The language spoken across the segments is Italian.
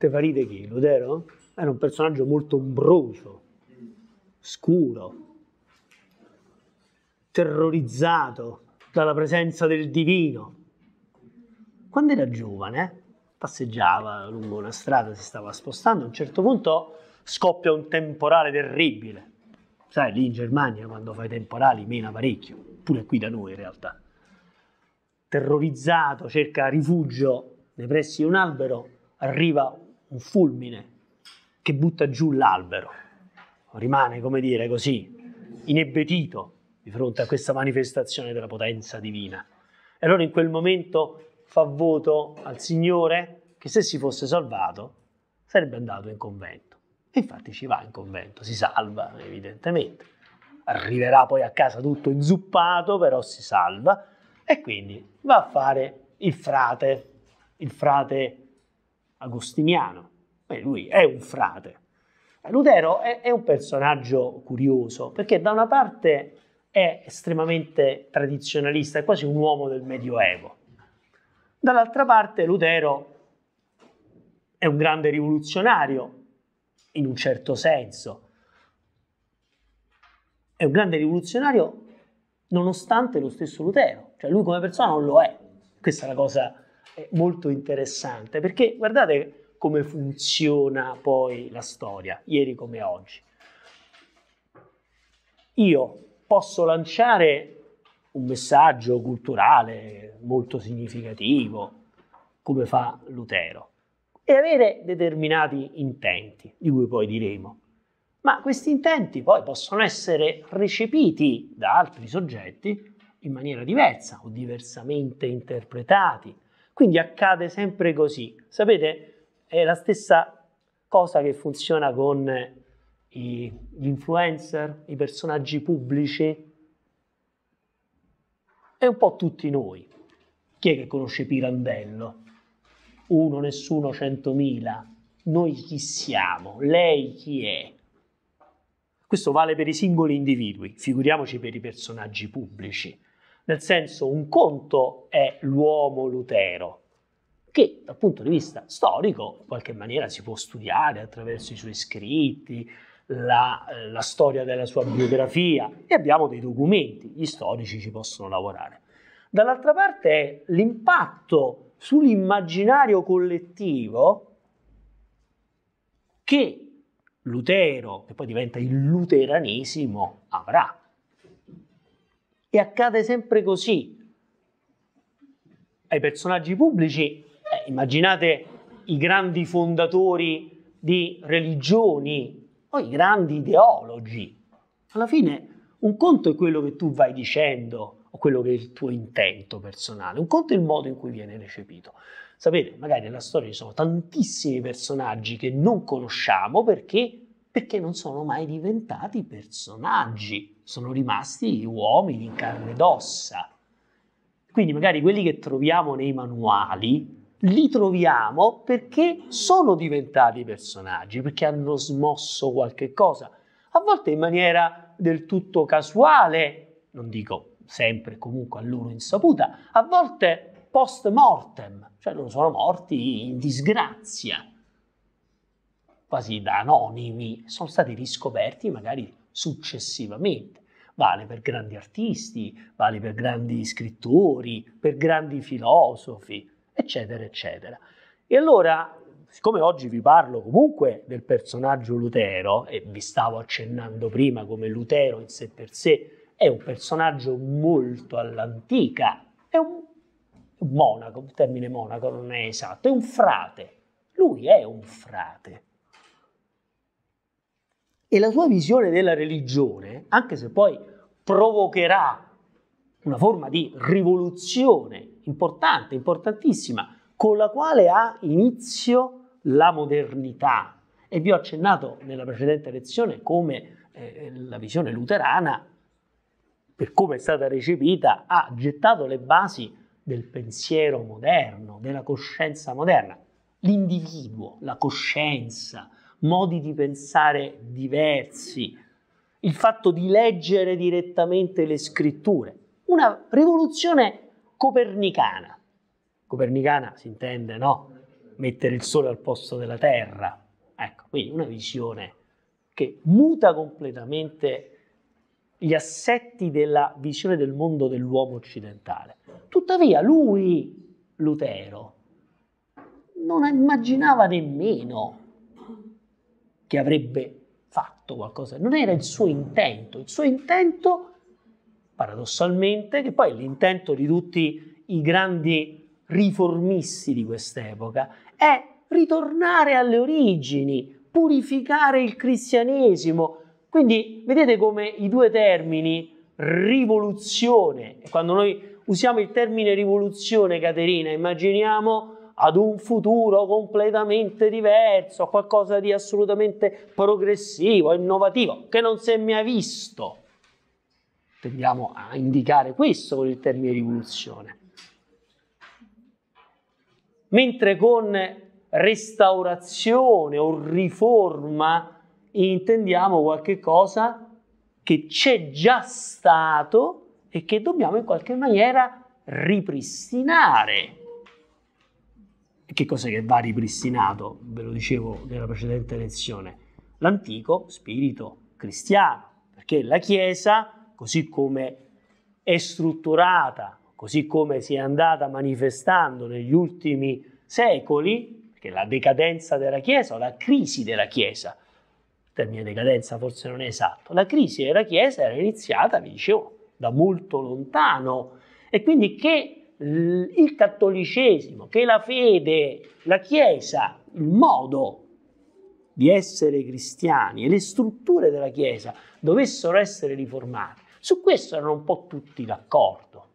te Tefaride chi? Lutero? Era un personaggio molto ombroso, scuro, terrorizzato dalla presenza del divino. Quando era giovane, passeggiava lungo una strada, si stava spostando, a un certo punto scoppia un temporale terribile. Sai, lì in Germania quando fai temporali mena parecchio, pure qui da noi in realtà. Terrorizzato, cerca rifugio nei pressi di un albero, arriva un fulmine che butta giù l'albero, rimane, come dire, così, inebetito di fronte a questa manifestazione della potenza divina. E allora in quel momento fa voto al Signore che se si fosse salvato sarebbe andato in convento. E infatti ci va in convento, si salva evidentemente. Arriverà poi a casa tutto inzuppato, però si salva e quindi va a fare il frate, il frate agostiniano. Beh, lui è un frate. Lutero è, è un personaggio curioso perché da una parte è estremamente tradizionalista, è quasi un uomo del Medioevo. Dall'altra parte Lutero è un grande rivoluzionario, in un certo senso. È un grande rivoluzionario nonostante lo stesso Lutero, cioè lui come persona non lo è. Questa è una cosa eh, molto interessante, perché guardate come funziona poi la storia, ieri come oggi. Io posso lanciare un messaggio culturale molto significativo, come fa Lutero, e avere determinati intenti, di cui poi diremo. Ma questi intenti poi possono essere recepiti da altri soggetti in maniera diversa o diversamente interpretati. Quindi accade sempre così. Sapete, è la stessa cosa che funziona con eh, i, gli influencer, i personaggi pubblici e un po' tutti noi. Chi è che conosce Pirandello? Uno, nessuno, centomila. Noi chi siamo? Lei chi è? Questo vale per i singoli individui, figuriamoci per i personaggi pubblici. Nel senso, un conto è l'uomo Lutero, che dal punto di vista storico in qualche maniera si può studiare attraverso i suoi scritti, la, eh, la, storia della sua biografia e abbiamo dei documenti, gli storici ci possono lavorare. Dall'altra parte è l'impatto sull'immaginario collettivo che Lutero, che poi diventa il luteranesimo, avrà. E accade sempre così. Ai personaggi pubblici immaginate i grandi fondatori di religioni o i grandi ideologi. Alla fine un conto è quello che tu vai dicendo o quello che è il tuo intento personale, un conto è il modo in cui viene recepito. Sapete, magari nella storia ci sono tantissimi personaggi che non conosciamo perché, perché non sono mai diventati personaggi, sono rimasti uomini in carne ed ossa. Quindi magari quelli che troviamo nei manuali li troviamo perché sono diventati personaggi, perché hanno smosso qualche cosa, a volte in maniera del tutto casuale, non dico sempre, comunque a loro insaputa, a volte post mortem, cioè non sono morti in disgrazia, quasi da anonimi, sono stati riscoperti magari successivamente. Vale per grandi artisti, vale per grandi scrittori, per grandi filosofi, eccetera, eccetera. E allora, siccome oggi vi parlo comunque del personaggio Lutero, e vi stavo accennando prima come Lutero in sé per sé è un personaggio molto all'antica, è un, monaco, il termine monaco non è esatto, è un frate, lui è un frate. E la sua visione della religione, anche se poi provocherà una forma di rivoluzione importante, importantissima, con la quale ha inizio la modernità. E vi ho accennato nella precedente lezione come eh, la visione luterana, per come è stata recepita, ha gettato le basi del pensiero moderno, della coscienza moderna. L'individuo, la coscienza, modi di pensare diversi, il fatto di leggere direttamente le scritture. Una rivoluzione copernicana. Copernicana si intende, no? Mettere il Sole al posto della Terra. Ecco, quindi una visione che muta completamente gli assetti della visione del mondo dell'uomo occidentale. Tuttavia lui, Lutero, non immaginava nemmeno che avrebbe fatto qualcosa, non era il suo intento, il suo intento paradossalmente, che poi l'intento di tutti i grandi riformisti di quest'epoca è ritornare alle origini, purificare il cristianesimo. Quindi vedete come i due termini rivoluzione, quando noi usiamo il termine rivoluzione, Caterina, immaginiamo ad un futuro completamente diverso, a qualcosa di assolutamente progressivo, innovativo, che non si è mai visto tendiamo a indicare questo con il termine rivoluzione. Mentre con restaurazione o riforma intendiamo qualcosa che c'è già stato e che dobbiamo in qualche maniera ripristinare. Che cosa che va ripristinato? Ve lo dicevo nella precedente lezione. L'antico spirito cristiano, perché la Chiesa così come è strutturata, così come si è andata manifestando negli ultimi secoli, perché la decadenza della Chiesa o la crisi della Chiesa, il termine decadenza forse non è esatto, la crisi della Chiesa era iniziata, vi dicevo, da molto lontano e quindi che il cattolicesimo, che la fede, la Chiesa, il modo di essere cristiani e le strutture della Chiesa dovessero essere riformate, su questo erano un po' tutti d'accordo,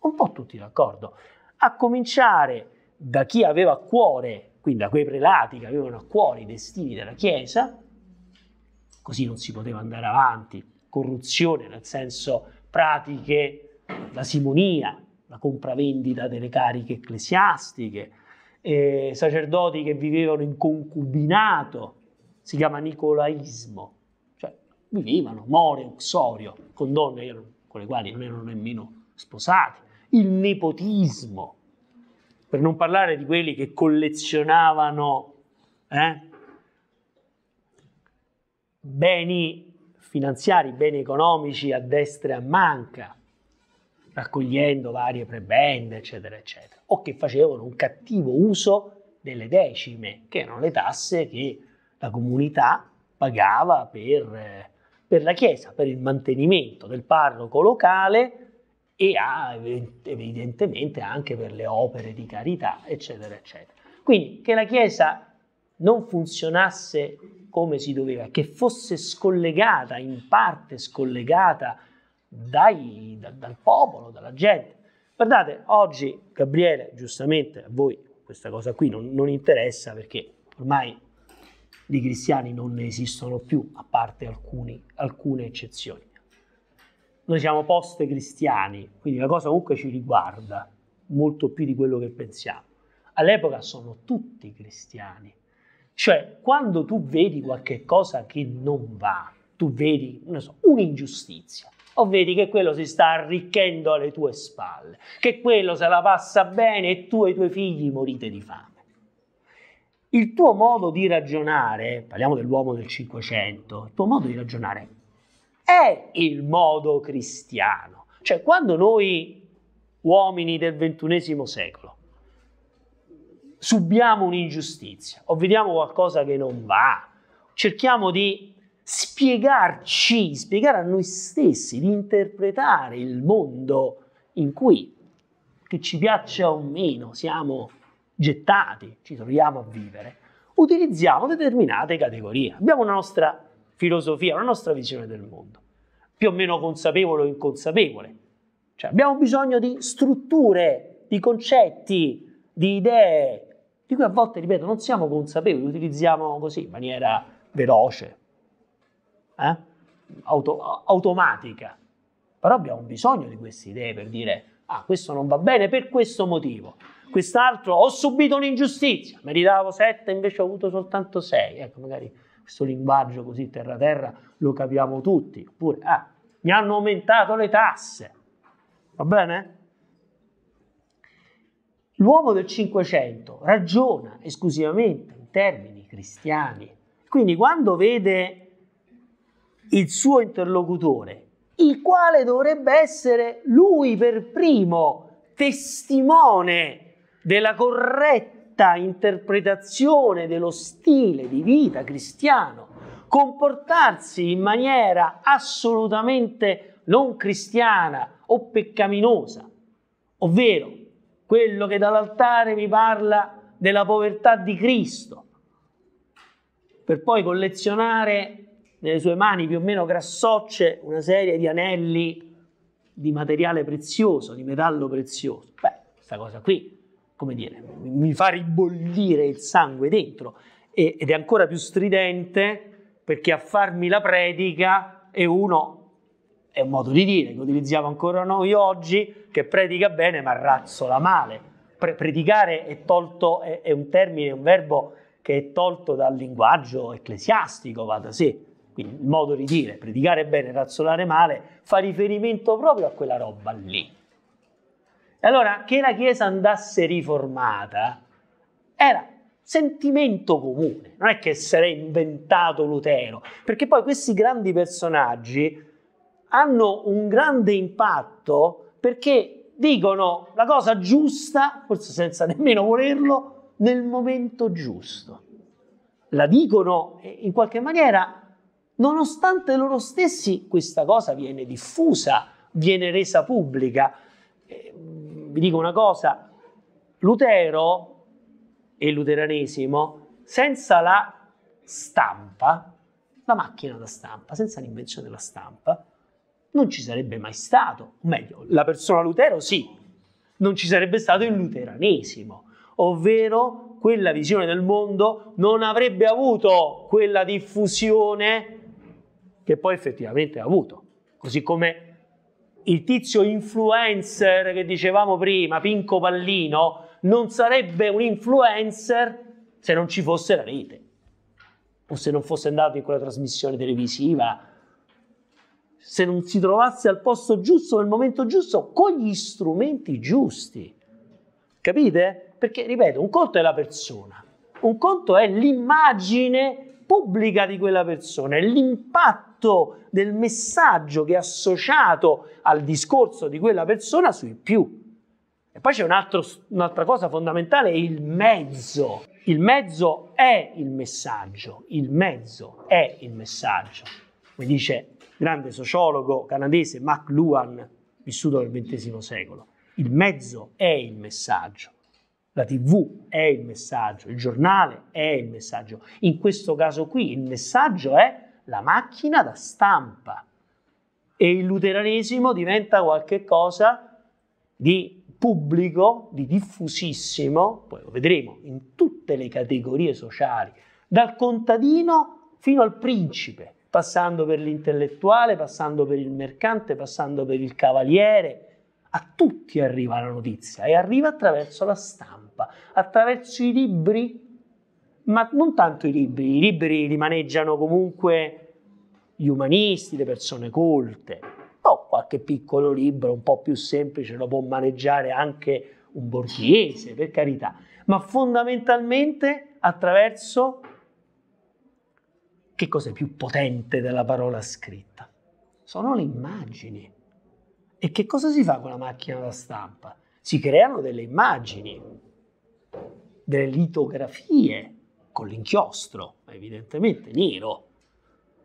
un po' tutti d'accordo, a cominciare da chi aveva a cuore, quindi da quei prelati che avevano a cuore i destini della Chiesa, così non si poteva andare avanti, corruzione nel senso pratiche, la simonia, la compravendita delle cariche ecclesiastiche, eh, sacerdoti che vivevano in concubinato, si chiama nicolaismo, vivevano, Moreo, Xorio, con donne con le quali non erano nemmeno sposati, il nepotismo, per non parlare di quelli che collezionavano eh, beni finanziari, beni economici a destra e a manca, raccogliendo varie prebende, eccetera, eccetera, o che facevano un cattivo uso delle decime, che erano le tasse che la comunità pagava per eh, per la Chiesa, per il mantenimento del parroco locale e ha evidentemente anche per le opere di carità, eccetera, eccetera. Quindi che la Chiesa non funzionasse come si doveva, che fosse scollegata, in parte scollegata dai, da, dal popolo, dalla gente. Guardate, oggi Gabriele, giustamente a voi questa cosa qui non, non interessa perché ormai di cristiani non ne esistono più, a parte alcuni, alcune eccezioni. Noi siamo post-cristiani, quindi la cosa comunque ci riguarda molto più di quello che pensiamo. All'epoca sono tutti cristiani. Cioè, quando tu vedi qualche cosa che non va, tu vedi, so, un'ingiustizia, o vedi che quello si sta arricchendo alle tue spalle, che quello se la passa bene e tu e i tuoi figli morite di fame il tuo modo di ragionare, parliamo dell'uomo del Cinquecento, il tuo modo di ragionare è il modo cristiano. Cioè quando noi uomini del ventunesimo secolo subiamo un'ingiustizia o vediamo qualcosa che non va, cerchiamo di spiegarci, spiegare a noi stessi, di interpretare il mondo in cui, che ci piaccia o meno, siamo gettati, ci troviamo a vivere, utilizziamo determinate categorie. Abbiamo una nostra filosofia, una nostra visione del mondo, più o meno consapevole o inconsapevole. Cioè abbiamo bisogno di strutture, di concetti, di idee, di cui a volte, ripeto, non siamo consapevoli, utilizziamo così in maniera veloce, eh? Auto, automatica. Però abbiamo bisogno di queste idee per dire, ah, questo non va bene per questo motivo quest'altro ho subito un'ingiustizia, meritavo 7 invece ho avuto soltanto 6. Ecco, magari questo linguaggio così terra terra lo capiamo tutti. Oppure, ah, mi hanno aumentato le tasse. Va bene? L'uomo del Cinquecento ragiona esclusivamente in termini cristiani. Quindi quando vede il suo interlocutore, il quale dovrebbe essere lui per primo testimone della corretta interpretazione dello stile di vita cristiano, comportarsi in maniera assolutamente non cristiana o peccaminosa, ovvero quello che dall'altare mi parla della povertà di Cristo, per poi collezionare nelle sue mani più o meno grassocce una serie di anelli di materiale prezioso, di metallo prezioso. Beh, questa cosa qui come dire, mi fa ribollire il sangue dentro e, ed è ancora più stridente perché a farmi la predica è uno, è un modo di dire che utilizziamo ancora noi oggi, che predica bene ma razzola male. Pre- predicare è, tolto, è, è un termine, è un verbo che è tolto dal linguaggio ecclesiastico, va da sé. Quindi il modo di dire, predicare bene, razzolare male, fa riferimento proprio a quella roba lì. E allora che la Chiesa andasse riformata era sentimento comune, non è che se inventato Lutero, perché poi questi grandi personaggi hanno un grande impatto perché dicono la cosa giusta, forse senza nemmeno volerlo, nel momento giusto. La dicono in qualche maniera, nonostante loro stessi, questa cosa viene diffusa, viene resa pubblica vi dico una cosa, Lutero e il luteranesimo, senza la stampa, la macchina da stampa, senza l'invenzione della stampa, non ci sarebbe mai stato, o meglio, la persona Lutero sì, non ci sarebbe stato il luteranesimo, ovvero quella visione del mondo non avrebbe avuto quella diffusione che poi effettivamente ha avuto, così come il tizio influencer che dicevamo prima, Pinco Pallino, non sarebbe un influencer se non ci fosse la rete o se non fosse andato in quella trasmissione televisiva, se non si trovasse al posto giusto, nel momento giusto, con gli strumenti giusti. Capite? Perché, ripeto, un conto è la persona, un conto è l'immagine pubblica di quella persona, è l'impatto del messaggio che è associato al discorso di quella persona sui più. E poi c'è un altro, un'altra cosa fondamentale, il mezzo. Il mezzo è il messaggio, il mezzo è il messaggio. Come dice il grande sociologo canadese Mac Luan, vissuto nel XX secolo. Il mezzo è il messaggio. La TV è il messaggio, il giornale è il messaggio. In questo caso qui il messaggio è la macchina da stampa e il luteranesimo diventa qualcosa di pubblico, di diffusissimo, poi lo vedremo, in tutte le categorie sociali, dal contadino fino al principe, passando per l'intellettuale, passando per il mercante, passando per il cavaliere, a tutti arriva la notizia e arriva attraverso la stampa, attraverso i libri, ma non tanto i libri, i libri li maneggiano comunque gli umanisti, le persone colte, o qualche piccolo libro un po' più semplice lo può maneggiare anche un borghese, per carità, ma fondamentalmente attraverso che cosa è più potente della parola scritta? Sono le immagini. E che cosa si fa con la macchina da stampa? Si creano delle immagini, delle litografie con l'inchiostro, evidentemente nero.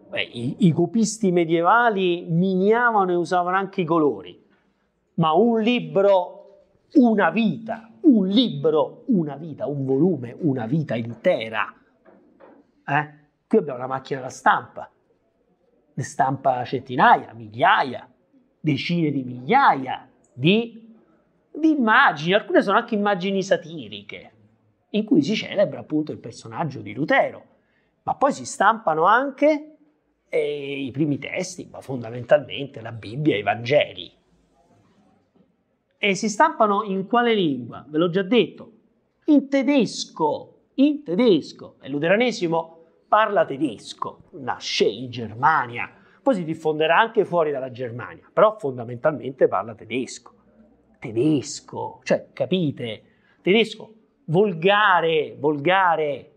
Beh, i, I copisti medievali miniavano e usavano anche i colori, ma un libro, una vita, un libro, una vita, un volume, una vita intera. Eh? Qui abbiamo la macchina da stampa, ne stampa centinaia, migliaia, decine di migliaia di, di immagini, alcune sono anche immagini satiriche, in cui si celebra appunto il personaggio di Lutero, ma poi si stampano anche eh, i primi testi, ma fondamentalmente la Bibbia e i Vangeli. E si stampano in quale lingua? Ve l'ho già detto, in tedesco, in tedesco, e il luteranesimo parla tedesco, nasce in Germania, poi si diffonderà anche fuori dalla Germania, però fondamentalmente parla tedesco. Tedesco, cioè capite? Tedesco volgare, volgare,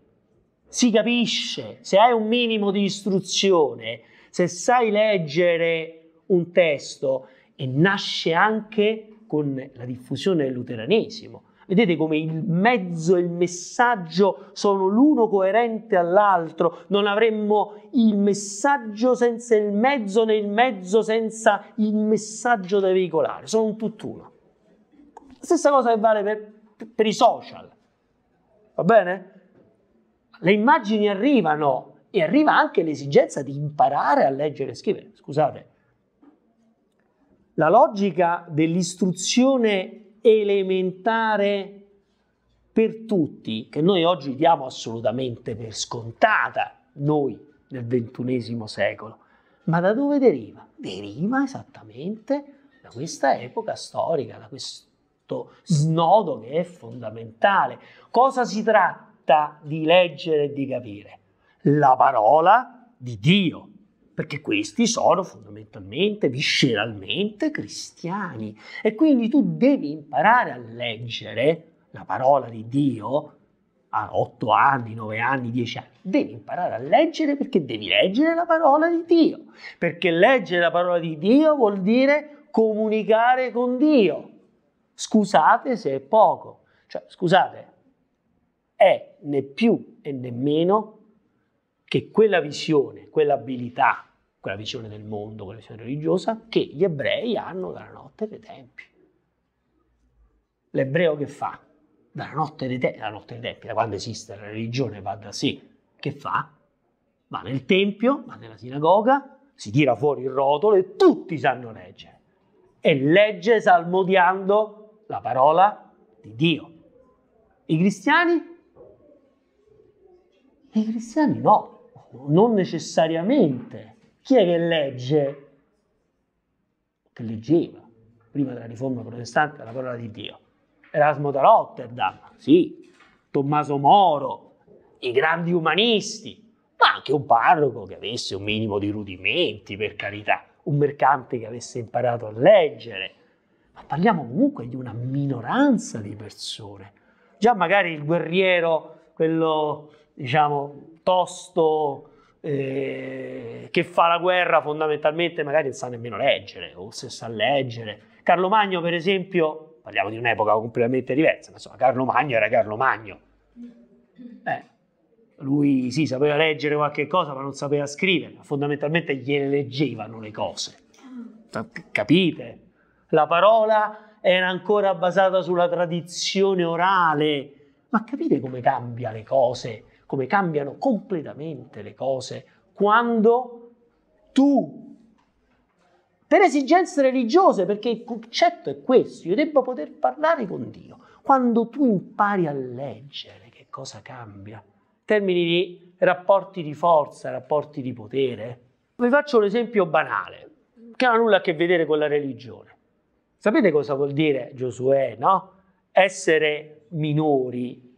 si capisce. Se hai un minimo di istruzione, se sai leggere un testo e nasce anche con la diffusione del luteranesimo Vedete come il mezzo e il messaggio sono l'uno coerente all'altro. Non avremmo il messaggio senza il mezzo né il mezzo senza il messaggio da veicolare. Sono un tutt'uno. stessa cosa che vale per, per i social. Va bene? Le immagini arrivano e arriva anche l'esigenza di imparare a leggere e scrivere. Scusate, la logica dell'istruzione elementare per tutti, che noi oggi diamo assolutamente per scontata, noi nel XXI secolo. Ma da dove deriva? Deriva esattamente da questa epoca storica, da questo snodo che è fondamentale. Cosa si tratta di leggere e di capire? La parola di Dio perché questi sono fondamentalmente, visceralmente cristiani e quindi tu devi imparare a leggere la parola di Dio a otto anni, nove anni, dieci anni. Devi imparare a leggere perché devi leggere la parola di Dio, perché leggere la parola di Dio vuol dire comunicare con Dio. Scusate se è poco, cioè scusate, è né più e né meno che quella visione, quell'abilità, quella visione del mondo, quella visione religiosa, che gli ebrei hanno dalla notte dei tempi. L'ebreo che fa? Dalla notte dei, te- dalla notte dei tempi, da quando esiste la religione va da sé, che fa? Va nel tempio, va nella sinagoga, si tira fuori il rotolo e tutti sanno leggere. E legge salmodiando la parola di Dio. I cristiani? I cristiani no, non necessariamente. Chi è che legge? Che leggeva prima della riforma protestante la parola di Dio. Erasmo da Rotterdam, sì, Tommaso Moro, i grandi umanisti, ma anche un parroco che avesse un minimo di rudimenti, per carità, un mercante che avesse imparato a leggere. Ma parliamo comunque di una minoranza di persone. Già magari il guerriero, quello diciamo piuttosto eh, che fa la guerra fondamentalmente magari non sa nemmeno leggere o se sa leggere. Carlo Magno per esempio, parliamo di un'epoca completamente diversa, ma insomma Carlo Magno era Carlo Magno. Eh, lui sì sapeva leggere qualche cosa ma non sapeva scrivere, fondamentalmente gliele leggevano le cose. Capite? La parola era ancora basata sulla tradizione orale. Ma capite come cambia le cose? come cambiano completamente le cose quando tu, per esigenze religiose, perché il concetto è questo, io devo poter parlare con Dio, quando tu impari a leggere che cosa cambia, termini di rapporti di forza, rapporti di potere. Vi faccio un esempio banale, che non ha nulla a che vedere con la religione. Sapete cosa vuol dire Giosuè, no? Essere minori,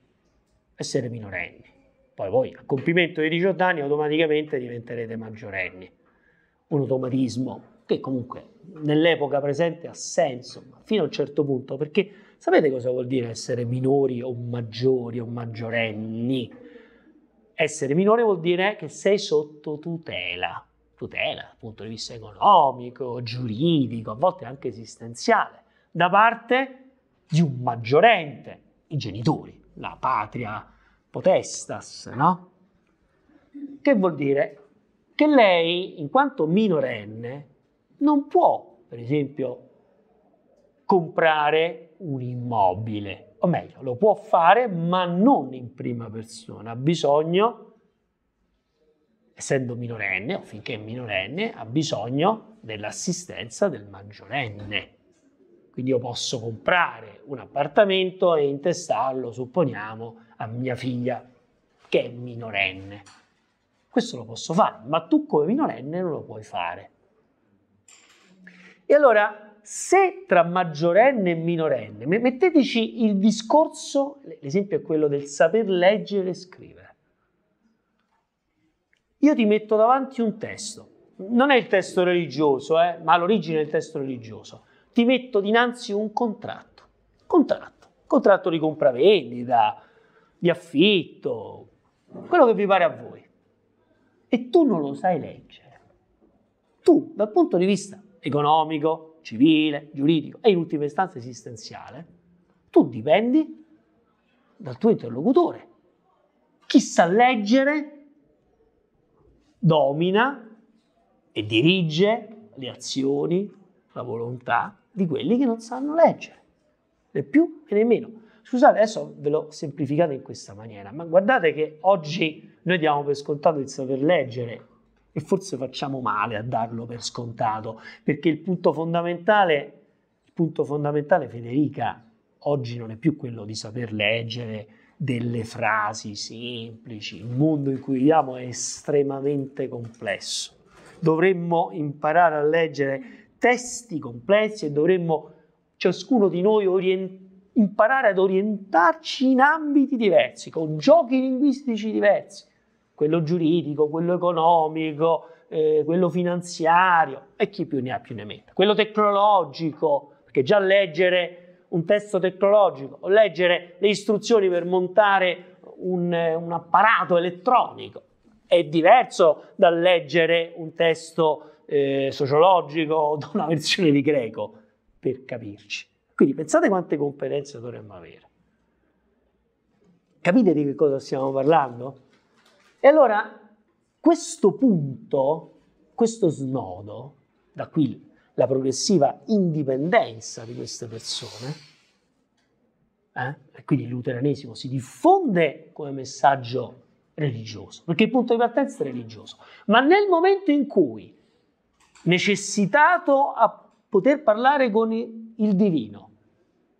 essere minorenni. Poi voi, a compimento dei 18 anni, automaticamente diventerete maggiorenni. Un automatismo che comunque nell'epoca presente ha senso, ma fino a un certo punto, perché sapete cosa vuol dire essere minori o maggiori o maggiorenni? Essere minore vuol dire che sei sotto tutela, tutela dal punto di vista economico, giuridico, a volte anche esistenziale, da parte di un maggiorente, i genitori, la patria, potestas, no? Che vuol dire? Che lei, in quanto minorenne, non può, per esempio, comprare un immobile, o meglio, lo può fare ma non in prima persona, ha bisogno, essendo minorenne o finché è minorenne, ha bisogno dell'assistenza del maggiorenne. Quindi io posso comprare un appartamento e intestarlo, supponiamo, a mia figlia che è minorenne. Questo lo posso fare, ma tu come minorenne non lo puoi fare. E allora, se tra maggiorenne e minorenne, metteteci il discorso, l'esempio è quello del saper leggere e scrivere. Io ti metto davanti un testo, non è il testo religioso, eh, ma l'origine è il testo religioso ti metto dinanzi un contratto, contratto, contratto di compravendita, di affitto, quello che vi pare a voi. E tu non lo sai leggere. Tu, dal punto di vista economico, civile, giuridico e in ultima istanza esistenziale, tu dipendi dal tuo interlocutore. Chi sa leggere domina e dirige le azioni, la volontà di quelli che non sanno leggere, né più né meno. Scusate, adesso ve l'ho semplificato in questa maniera, ma guardate che oggi noi diamo per scontato il saper leggere e forse facciamo male a darlo per scontato, perché il punto fondamentale, il punto fondamentale Federica, oggi non è più quello di saper leggere delle frasi semplici, il mondo in cui viviamo è estremamente complesso. Dovremmo imparare a leggere testi complessi e dovremmo ciascuno di noi orient- imparare ad orientarci in ambiti diversi, con giochi linguistici diversi, quello giuridico, quello economico, eh, quello finanziario e chi più ne ha più ne metta, quello tecnologico, perché già leggere un testo tecnologico o leggere le istruzioni per montare un, un apparato elettronico è diverso dal leggere un testo eh, sociologico, da una versione di greco, per capirci. Quindi pensate quante competenze dovremmo avere. Capite di che cosa stiamo parlando? E allora questo punto, questo snodo, da qui la progressiva indipendenza di queste persone, eh? e quindi il luteranesimo si diffonde come messaggio religioso, perché il punto di partenza è religioso, ma nel momento in cui necessitato a poter parlare con il divino.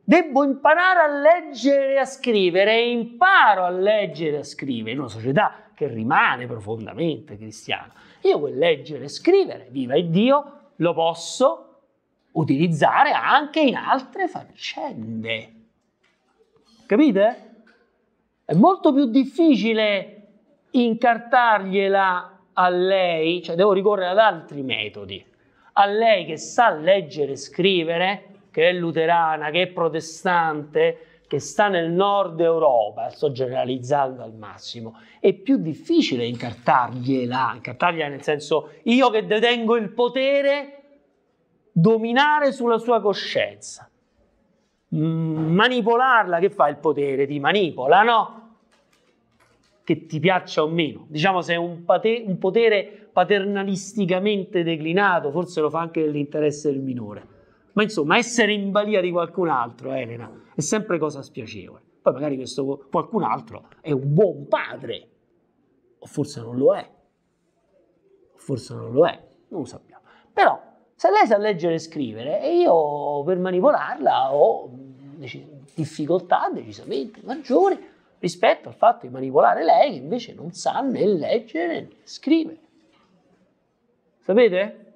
Devo imparare a leggere e a scrivere e imparo a leggere e a scrivere in una società che rimane profondamente cristiana. Io quel leggere e scrivere, viva il Dio, lo posso utilizzare anche in altre faccende. Capite? È molto più difficile incartargliela a lei, cioè devo ricorrere ad altri metodi, a lei che sa leggere e scrivere, che è luterana, che è protestante, che sta nel nord Europa, sto generalizzando al massimo, è più difficile incartargliela, incartargliela nel senso io che detengo il potere, dominare sulla sua coscienza manipolarla, che fa il potere? Ti manipola, no? che ti piaccia o meno. Diciamo se è un, pate- un potere paternalisticamente declinato, forse lo fa anche nell'interesse del minore. Ma insomma, essere in balia di qualcun altro, Elena, è sempre cosa spiacevole. Poi magari questo qualcun altro è un buon padre, o forse non lo è, o forse non lo è, non lo sappiamo. Però se lei sa leggere e scrivere, e io per manipolarla ho difficoltà decisamente maggiori rispetto al fatto di manipolare lei che invece non sa né leggere né scrivere. Sapete?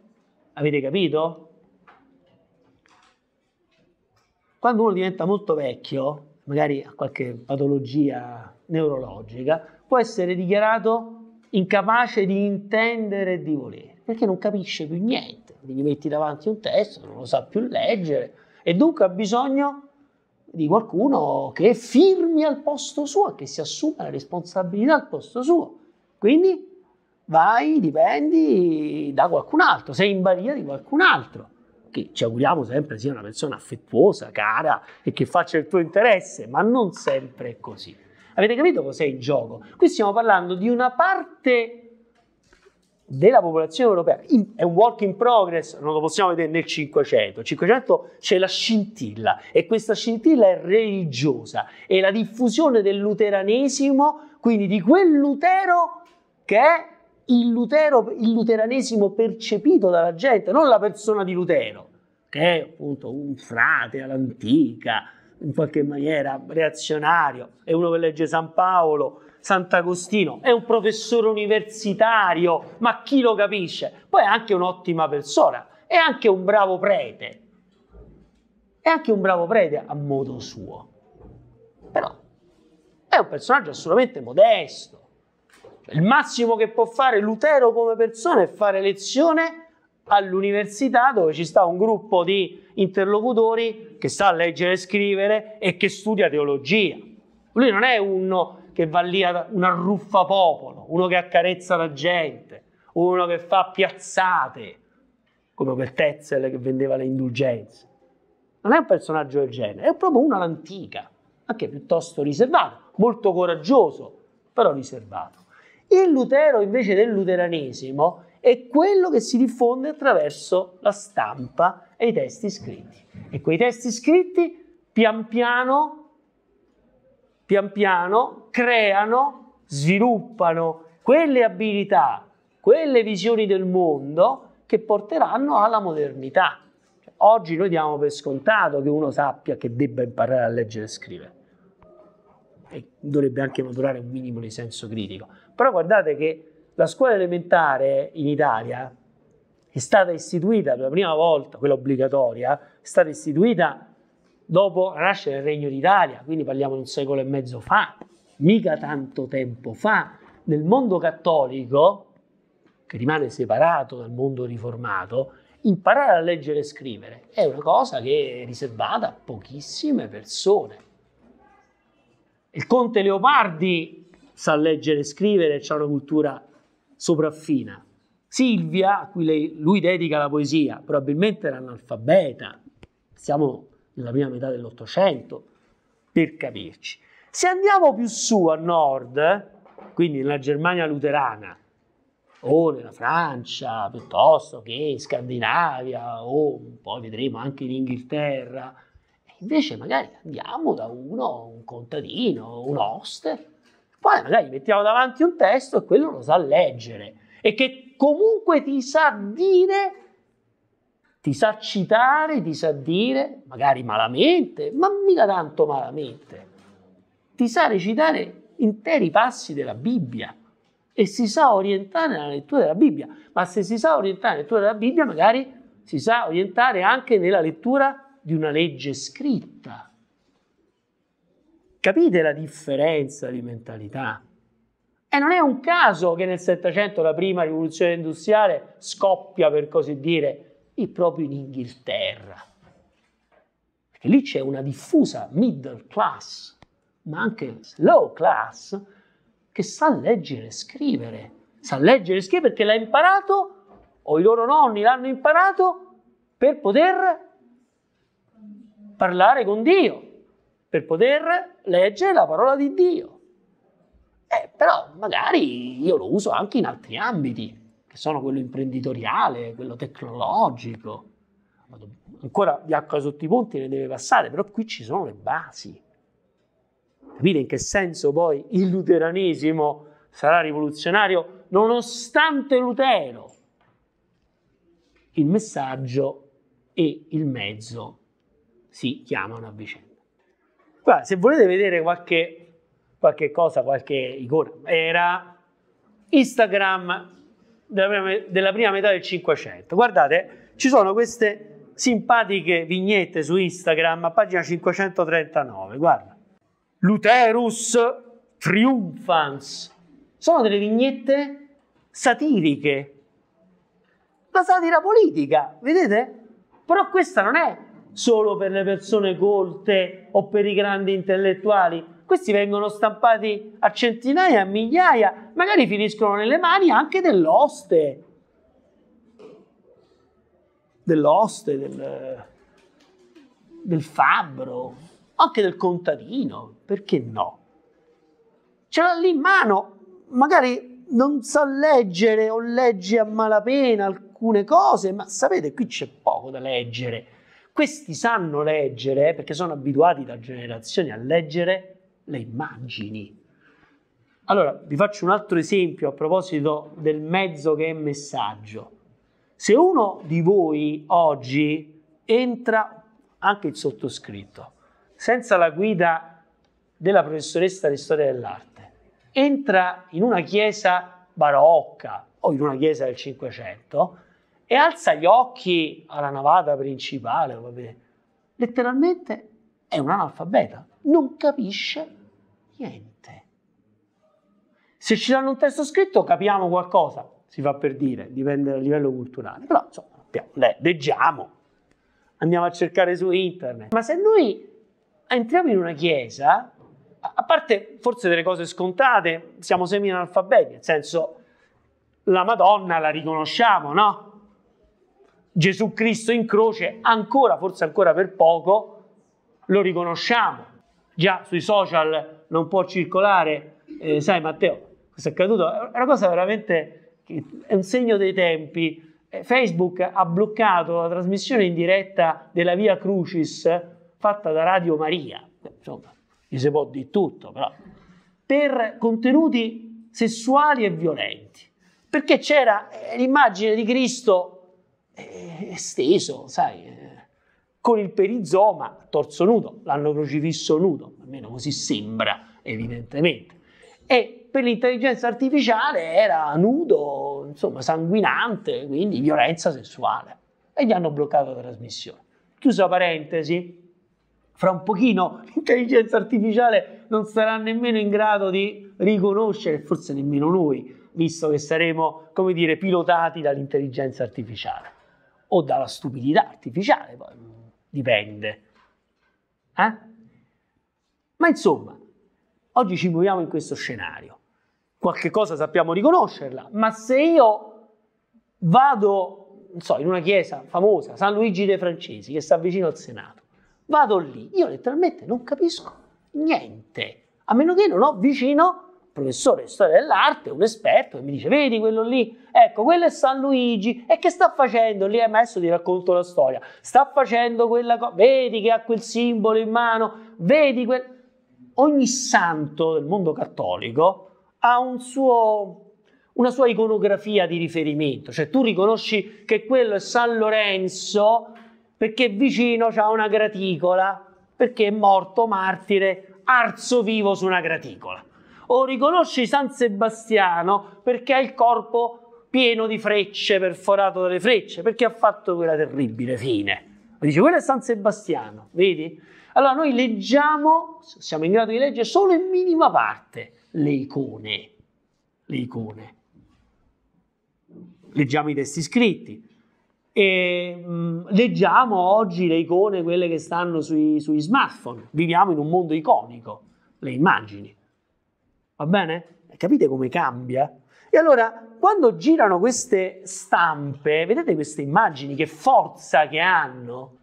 Avete capito? Quando uno diventa molto vecchio, magari ha qualche patologia neurologica, può essere dichiarato incapace di intendere e di volere, perché non capisce più niente. Gli metti davanti un testo, non lo sa più leggere e dunque ha bisogno di qualcuno che firmi al posto suo, che si assuma la responsabilità al posto suo. Quindi vai, dipendi da qualcun altro, sei in balia di qualcun altro, che ci auguriamo sempre sia una persona affettuosa, cara e che faccia il tuo interesse, ma non sempre è così. Avete capito cos'è il gioco? Qui stiamo parlando di una parte della popolazione europea in, è un work in progress, non lo possiamo vedere nel 500. 500 c'è la scintilla e questa scintilla è religiosa, è la diffusione del luteranesimo, quindi di quel Lutero che è il, Lutero, il luteranesimo percepito dalla gente, non la persona di Lutero, che è appunto un frate all'antica, in qualche maniera reazionario, è uno che legge San Paolo, Sant'Agostino, è un professore universitario, ma chi lo capisce? Poi è anche un'ottima persona, è anche un bravo prete, è anche un bravo prete a modo suo, però è un personaggio assolutamente modesto. Cioè, il massimo che può fare Lutero come persona è fare lezione all'università dove ci sta un gruppo di interlocutori che sa leggere e scrivere e che studia teologia. Lui non è uno, che va lì ad, un arruffapopolo, uno che accarezza la gente, uno che fa piazzate, come quel Tetzel che vendeva le indulgenze. Non è un personaggio del genere, è proprio uno all'antica, anche piuttosto riservato, molto coraggioso, però riservato. Il Lutero invece del luteranesimo è quello che si diffonde attraverso la stampa e i testi scritti. E quei testi scritti pian piano pian piano creano, sviluppano quelle abilità, quelle visioni del mondo che porteranno alla modernità. Cioè, oggi noi diamo per scontato che uno sappia che debba imparare a leggere e scrivere e dovrebbe anche maturare un minimo di senso critico. Però guardate che la scuola elementare in Italia è stata istituita per la prima volta, quella obbligatoria, è stata istituita dopo la nascita del Regno d'Italia, quindi parliamo di un secolo e mezzo fa, mica tanto tempo fa, nel mondo cattolico, che rimane separato dal mondo riformato, imparare a leggere e scrivere è una cosa che è riservata a pochissime persone. Il conte Leopardi sa leggere e scrivere, e ha una cultura sopraffina. Silvia, a cui lei, lui dedica la poesia, probabilmente era analfabeta. Stiamo nella prima metà dell'Ottocento, per capirci. Se andiamo più su a nord, quindi nella Germania luterana, o nella Francia, piuttosto che in Scandinavia, o poi vedremo anche in Inghilterra, invece magari andiamo da uno, un contadino, un oster, poi magari mettiamo davanti un testo e quello lo sa leggere e che comunque ti sa dire ti sa citare, ti sa dire, magari malamente, ma mica tanto malamente, ti sa recitare interi passi della Bibbia e si sa orientare nella lettura della Bibbia, ma se si sa orientare nella lettura della Bibbia, magari si sa orientare anche nella lettura di una legge scritta. Capite la differenza di mentalità? E non è un caso che nel Settecento la prima rivoluzione industriale scoppia, per così dire, e proprio in Inghilterra. Perché lì c'è una diffusa middle class, ma anche low class, che sa leggere e scrivere. Sa leggere e scrivere perché l'ha imparato o i loro nonni l'hanno imparato per poter parlare con Dio, per poter leggere la parola di Dio. Eh, però magari io lo uso anche in altri ambiti che sono quello imprenditoriale, quello tecnologico. Ancora di acqua sotto i ponti ne deve passare, però qui ci sono le basi. Capite in che senso poi il luteranesimo sarà rivoluzionario nonostante Lutero? Il messaggio e il mezzo si chiamano a vicenda. Guarda, se volete vedere qualche, qualche cosa, qualche icona, era Instagram della prima metà del 500. Guardate, ci sono queste simpatiche vignette su Instagram a pagina 539, guarda. Luterus triumphans. Sono delle vignette satiriche. La satira politica, vedete? Però questa non è solo per le persone colte o per i grandi intellettuali, questi vengono stampati a centinaia, a migliaia, magari finiscono nelle mani anche dell'oste, dell'oste, del, del fabbro, anche del contadino, perché no? Ce l'ha lì in mano, magari non sa leggere o legge a malapena alcune cose, ma sapete, qui c'è poco da leggere. Questi sanno leggere eh, perché sono abituati da generazioni a leggere le immagini. Allora, vi faccio un altro esempio a proposito del mezzo che è messaggio. Se uno di voi oggi entra, anche il sottoscritto, senza la guida della professoressa di storia dell'arte, entra in una chiesa barocca o in una chiesa del Cinquecento e alza gli occhi alla navata principale, vabbè, letteralmente è un analfabeta, non capisce Niente. Se ci danno un testo scritto capiamo qualcosa, si fa per dire, dipende dal livello culturale, però insomma, leggiamo, andiamo a cercare su internet. Ma se noi entriamo in una chiesa, a parte forse delle cose scontate, siamo semi-analfabeti, nel senso la Madonna la riconosciamo, no? Gesù Cristo in croce, ancora, forse ancora per poco, lo riconosciamo. Già sui social non può circolare. Eh, sai Matteo, questo è accaduto, è una cosa veramente, è un segno dei tempi. Eh, Facebook ha bloccato la trasmissione in diretta della Via Crucis fatta da Radio Maria, eh, insomma, gli si può di tutto, però, per contenuti sessuali e violenti, perché c'era eh, l'immagine di Cristo esteso, sai, con il perizoma torso nudo, l'hanno crocifisso nudo, almeno così sembra evidentemente. E per l'intelligenza artificiale era nudo, insomma sanguinante, quindi violenza sessuale. E gli hanno bloccato la trasmissione. Chiusa parentesi, fra un pochino l'intelligenza artificiale non sarà nemmeno in grado di riconoscere, forse nemmeno noi, visto che saremo, come dire, pilotati dall'intelligenza artificiale o dalla stupidità artificiale, poi dipende. Eh? Ma insomma, oggi ci muoviamo in questo scenario. Qualche cosa sappiamo riconoscerla, ma se io vado, non so, in una chiesa famosa, San Luigi dei Francesi, che sta vicino al Senato, vado lì, io letteralmente non capisco niente, a meno che non ho vicino professore di storia dell'arte, un esperto, e mi dice, vedi quello lì, ecco, quello è San Luigi, e che sta facendo? Lì è eh, adesso ti racconto la storia, sta facendo quella cosa, vedi che ha quel simbolo in mano, vedi quel... Ogni santo del mondo cattolico ha un suo una sua iconografia di riferimento, cioè tu riconosci che quello è San Lorenzo perché vicino c'ha una graticola, perché è morto martire, arzo vivo su una graticola o riconosci San Sebastiano perché ha il corpo pieno di frecce, perforato dalle frecce, perché ha fatto quella terribile fine. Ma dice, quello è San Sebastiano, vedi? Allora noi leggiamo, siamo in grado di leggere solo in minima parte le icone, le icone. Leggiamo i testi scritti, e, mh, mm, leggiamo oggi le icone, quelle che stanno sui, sui, smartphone. Viviamo in un mondo iconico, le immagini. Va bene? Eh, capite come cambia? E allora, quando girano queste stampe, vedete queste immagini, che forza che hanno?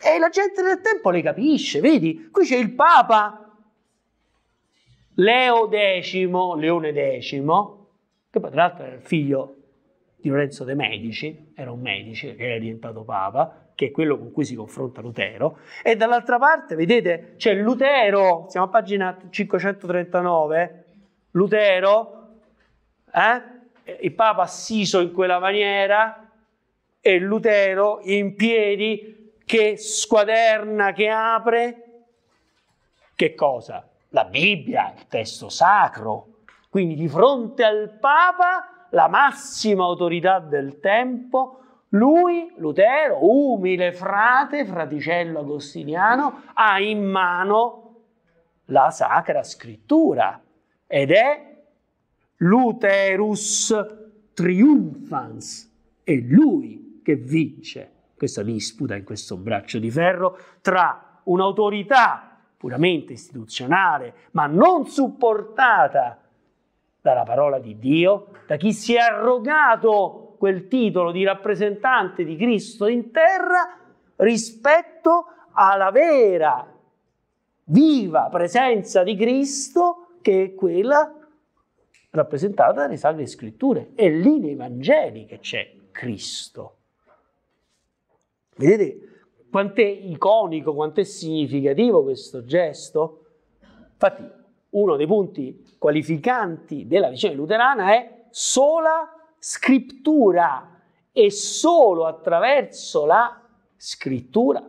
E la gente nel tempo le capisce, vedi? Qui c'è il Papa Leo X, Leone X, che poi tra l'altro era il figlio di Lorenzo de' Medici, era un medice che era diventato Papa, che è quello con cui si confronta Lutero, e dall'altra parte, vedete, c'è Lutero, siamo a pagina 539, Lutero, eh? il Papa assiso in quella maniera e Lutero in piedi che squaderna, che apre, che cosa? La Bibbia, il testo sacro. Quindi di fronte al Papa, la massima autorità del tempo, lui, Lutero, umile frate, fraticello agostiniano, ha in mano la sacra scrittura ed è l'uterus triumphans, è lui che vince questa disputa in questo braccio di ferro tra un'autorità puramente istituzionale, ma non supportata dalla parola di Dio, da chi si è arrogato quel titolo di rappresentante di Cristo in terra rispetto alla vera, viva presenza di Cristo che è quella rappresentata dalle Sacre Scritture. È lì nei Vangeli che c'è Cristo. Vedete quanto è iconico, quanto è significativo questo gesto? Infatti, uno dei punti qualificanti della visione luterana è sola scrittura e solo attraverso la scrittura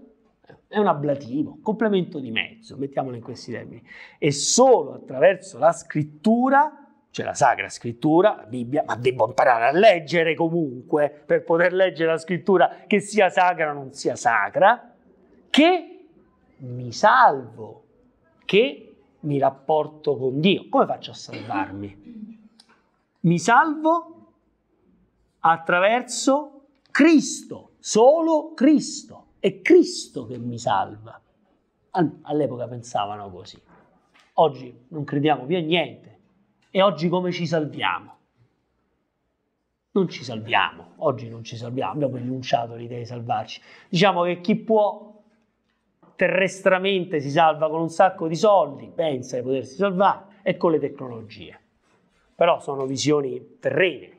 è un ablativo, un complemento di mezzo, mettiamolo in questi termini. E solo attraverso la scrittura, cioè la sacra scrittura, la Bibbia, ma devo imparare a leggere comunque per poter leggere la scrittura, che sia sacra o non sia sacra, che mi salvo, che mi rapporto con Dio. Come faccio a salvarmi? Mi salvo attraverso Cristo, solo Cristo è Cristo che mi salva. All'epoca pensavano così. Oggi non crediamo più a niente. E oggi come ci salviamo? Non ci salviamo, oggi non ci salviamo, abbiamo rinunciato all'idea di salvarci. Diciamo che chi può terrestramente si salva con un sacco di soldi, pensa di potersi salvare, e con le tecnologie. Però sono visioni terrene,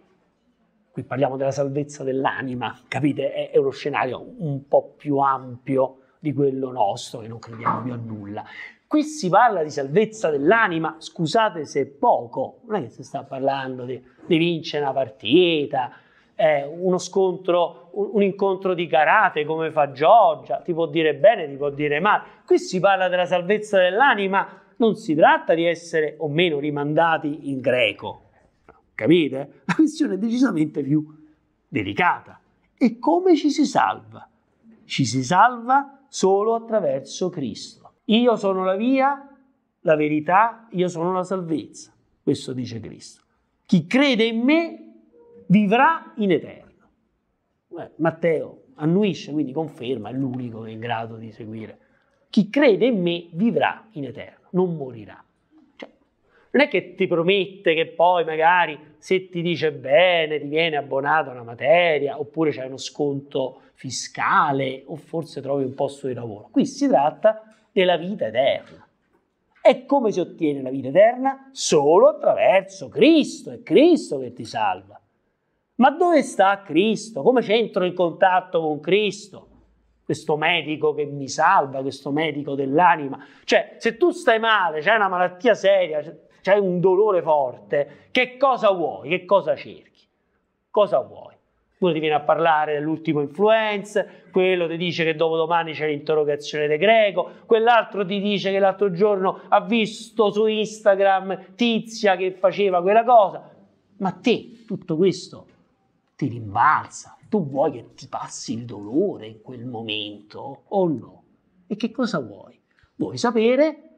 qui parliamo della salvezza dell'anima, capite? È, è, uno scenario un po' più ampio di quello nostro, che non crediamo più a nulla. Qui si parla di salvezza dell'anima, scusate se è poco, non è che si sta parlando di, di vincere una partita, eh, uno scontro, un, un, incontro di karate come fa Giorgia, ti può dire bene, ti può dire male. Qui si parla della salvezza dell'anima, non si tratta di essere o meno rimandati in greco, Capite? La questione è decisamente più delicata. E come ci si salva? Ci si salva solo attraverso Cristo. Io sono la via, la verità, io sono la salvezza. Questo dice Cristo. Chi crede in me vivrà in eterno. Beh, Matteo annuisce, quindi conferma, è l'unico che è in grado di seguire. Chi crede in me vivrà in eterno, non morirà non è che ti promette che poi magari se ti dice bene ti viene abbonata una materia oppure c'è uno sconto fiscale o forse trovi un posto di lavoro. Qui si tratta della vita eterna. E come si ottiene la vita eterna? Solo attraverso Cristo, è Cristo che ti salva. Ma dove sta Cristo? Come c'entro in contatto con Cristo? Questo medico che mi salva, questo medico dell'anima. Cioè, se tu stai male, c'è una malattia seria, c'è un dolore forte, che cosa vuoi? Che cosa cerchi? Cosa vuoi? Uno ti viene a parlare dell'ultimo influenza, quello ti dice che dopo domani c'è l'interrogazione de greco, quell'altro ti dice che l'altro giorno ha visto su Instagram tizia che faceva quella cosa. Ma te tutto questo ti rimbalza, tu vuoi che ti passi il dolore in quel momento o no? E che cosa vuoi? Vuoi sapere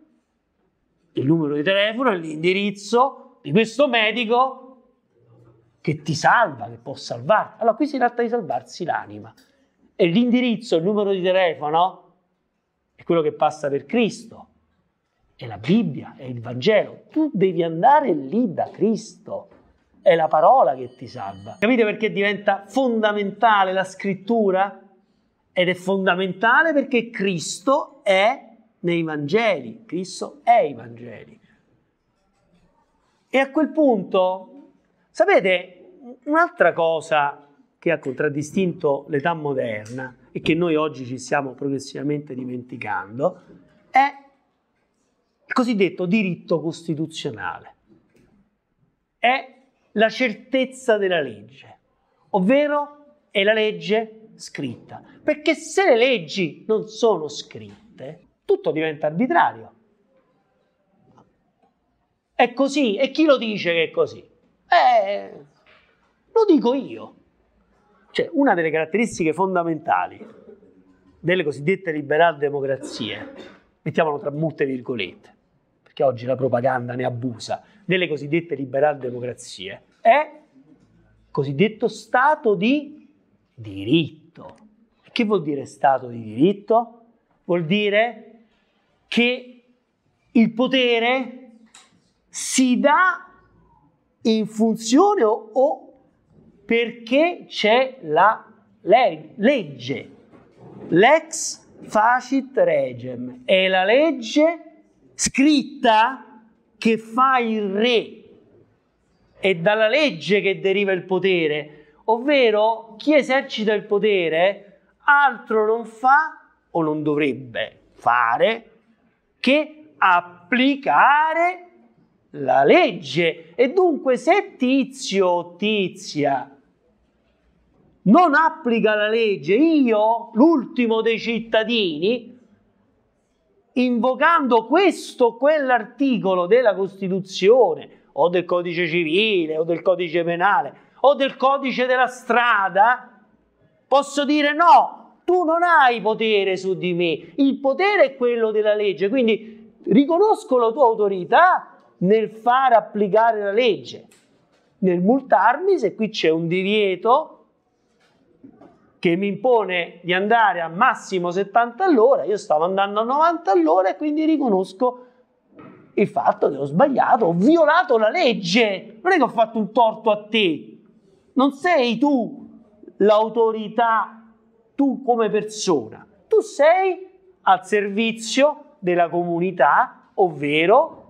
il numero di telefono e l'indirizzo di questo medico che ti salva, che può salvarti. Allora qui si tratta di salvarsi l'anima. E l'indirizzo, il numero di telefono è quello che passa per Cristo. È la Bibbia, è il Vangelo. Tu devi andare lì da Cristo. È la parola che ti salva. Capite perché diventa fondamentale la scrittura? Ed è fondamentale perché Cristo è nei Vangeli, Cristo è i Vangeli. E a quel punto, sapete, un'altra cosa che ha contraddistinto l'età moderna e che noi oggi ci stiamo progressivamente dimenticando è il cosiddetto diritto costituzionale. È la certezza della legge, ovvero è la legge scritta. Perché se le leggi non sono scritte, tutto diventa arbitrario. È così, e chi lo dice che è così? Eh, lo dico io. Cioè, una delle caratteristiche fondamentali delle cosiddette liberal democrazie, mettiamolo tra molte virgolette, perché oggi la propaganda ne abusa, delle cosiddette liberal democrazie, è cosiddetto stato di diritto. Che vuol dire stato di diritto? Vuol dire che il potere si dà in funzione o, o perché c'è la leg- legge, l'ex facit regem, è la legge scritta che fa il re, è dalla legge che deriva il potere, ovvero chi esercita il potere altro non fa o non dovrebbe fare che applicare la legge. E dunque se tizio o tizia non applica la legge, io, l'ultimo dei cittadini, invocando questo o quell'articolo della Costituzione o del codice civile o del codice penale o del codice della strada, posso dire no, tu non hai potere su di me, il potere è quello della legge, quindi riconosco la tua autorità nel far applicare la legge, nel multarmi se qui c'è un divieto che mi impone di andare a massimo 70 all'ora, io stavo andando a 90 all'ora e quindi riconosco il fatto che ho sbagliato, ho violato la legge, non è che ho fatto un torto a te, non sei tu l'autorità tu come persona. Tu sei al servizio della comunità, ovvero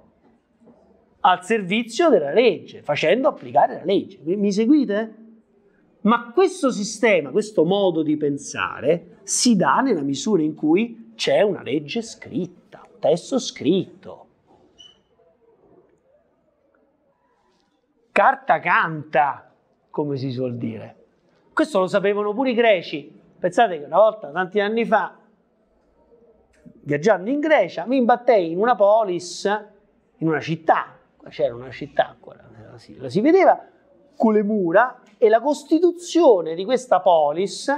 al servizio della legge, facendo applicare la legge. Mi seguite? Ma questo sistema, questo modo di pensare si dà nella misura in cui c'è una legge scritta, un testo scritto. Carta canta, come si suol dire. Questo lo sapevano pure i greci. Pensate che una volta, tanti anni fa, viaggiando in Grecia, mi imbattei in una polis, in una città, c'era una città ancora, la si, la si vedeva, con le mura, e la costituzione di questa polis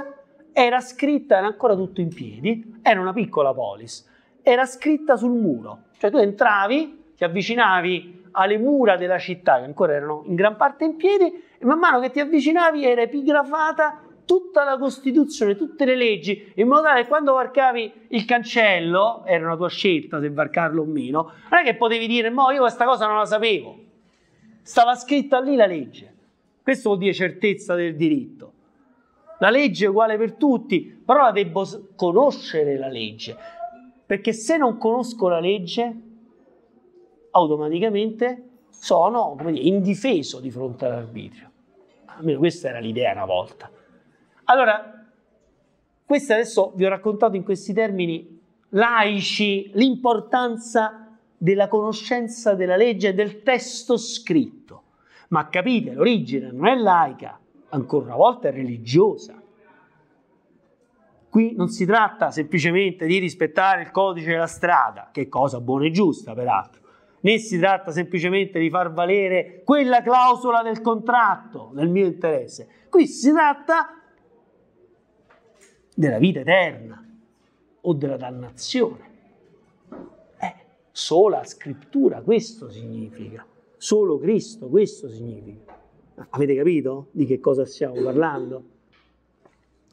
era scritta, era ancora tutto in piedi, era una piccola polis, era scritta sul muro. Cioè tu entravi, ti avvicinavi alle mura della città, che ancora erano in gran parte in piedi, e man mano che ti avvicinavi era epigrafata tutta la Costituzione, tutte le leggi, in modo tale che quando varcavi il cancello, era una tua scelta se varcarlo o meno, non è che potevi dire, ma io questa cosa non la sapevo, stava scritta lì la legge. Questo vuol dire certezza del diritto. La legge è uguale per tutti, però la devo conoscere la legge, perché se non conosco la legge, automaticamente sono dire, indifeso di fronte all'arbitrio. Almeno questa era l'idea una volta. Allora, questo adesso vi ho raccontato in questi termini laici l'importanza della conoscenza della legge e del testo scritto. Ma capite, l'origine non è laica, ancora una volta è religiosa. Qui non si tratta semplicemente di rispettare il codice della strada, che è cosa buona e giusta peraltro, né si tratta semplicemente di far valere quella clausola del contratto nel mio interesse. Qui si tratta della vita eterna o della dannazione. Eh, sola scrittura, questo significa. Solo Cristo, questo significa. Avete capito di che cosa stiamo parlando?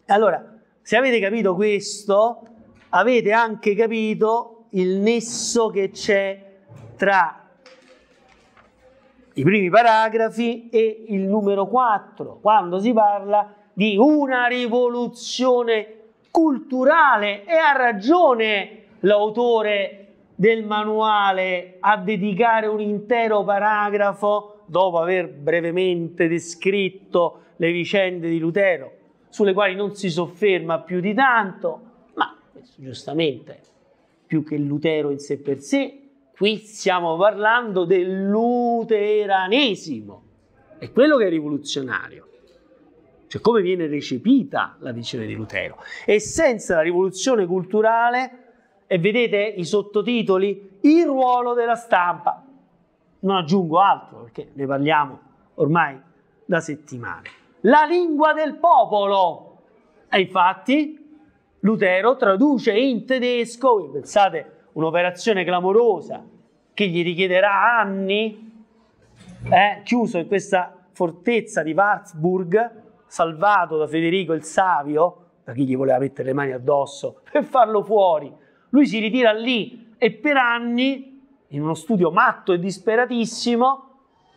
Allora, se avete capito questo, avete anche capito il nesso che c'è tra i primi paragrafi e il numero 4, quando si parla di di una rivoluzione culturale e ha ragione l'autore del manuale a dedicare un intero paragrafo dopo aver brevemente descritto le vicende di Lutero, sulle quali non si sofferma più di tanto, ma giustamente più che Lutero in sé per sé, qui stiamo parlando del luteranesimo, è quello che è rivoluzionario cioè come viene recepita la visione di Lutero. E senza la rivoluzione culturale, e vedete i sottotitoli, il ruolo della stampa. Non aggiungo altro perché ne parliamo ormai da settimane. La lingua del popolo. E infatti Lutero traduce in tedesco, pensate, un'operazione clamorosa che gli richiederà anni, eh, chiuso in questa fortezza di Wartburg, salvato da Federico il Savio, da chi gli voleva mettere le mani addosso, per farlo fuori. Lui si ritira lì e per anni, in uno studio matto e disperatissimo,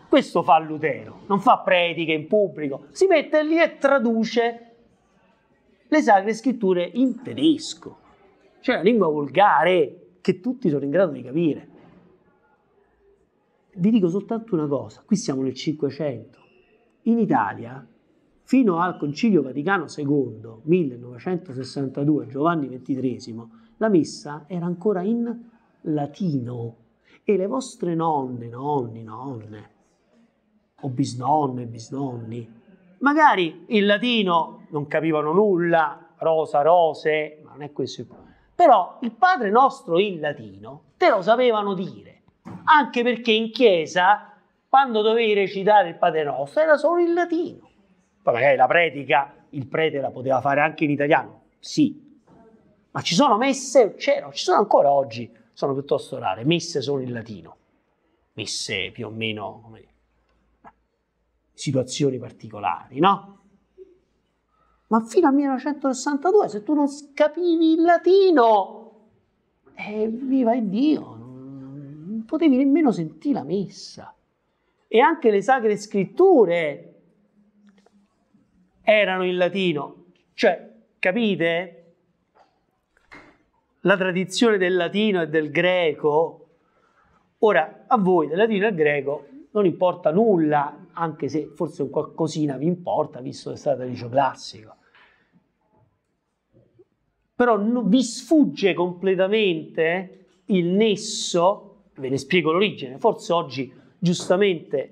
questo fa Lutero, non fa prediche in pubblico, si mette lì e traduce le sacre scritture in tedesco, cioè la lingua volgare che tutti sono in grado di capire. Vi dico soltanto una cosa, qui siamo nel Cinquecento, in Italia Fino al Concilio Vaticano II, 1962, Giovanni XXIII, la messa era ancora in latino e le vostre nonne, nonni, nonne, o bisnonne, bisnonni, magari in latino non capivano nulla, rosa, rose, ma non è questo il problema. Però il Padre nostro in latino te lo sapevano dire, anche perché in chiesa, quando dovevi recitare il Padre nostro, era solo in latino. Poi magari la predica, il prete la poteva fare anche in italiano, sì. Ma ci sono messe, c'erano, ci sono ancora oggi, sono piuttosto rare, messe solo in latino. Messe più o meno, come dire, situazioni particolari, no? Ma fino al 1962, se tu non capivi il latino, eh, viva il Dio, non potevi nemmeno sentire la messa. E anche le sacre scritture erano in latino. Cioè, capite? La tradizione del latino e del greco. Ora, a voi del latino e del greco non importa nulla, anche se forse un qualcosina vi importa, visto che è state liceo classico. Però vi sfugge completamente il nesso, ve ne spiego l'origine, forse oggi giustamente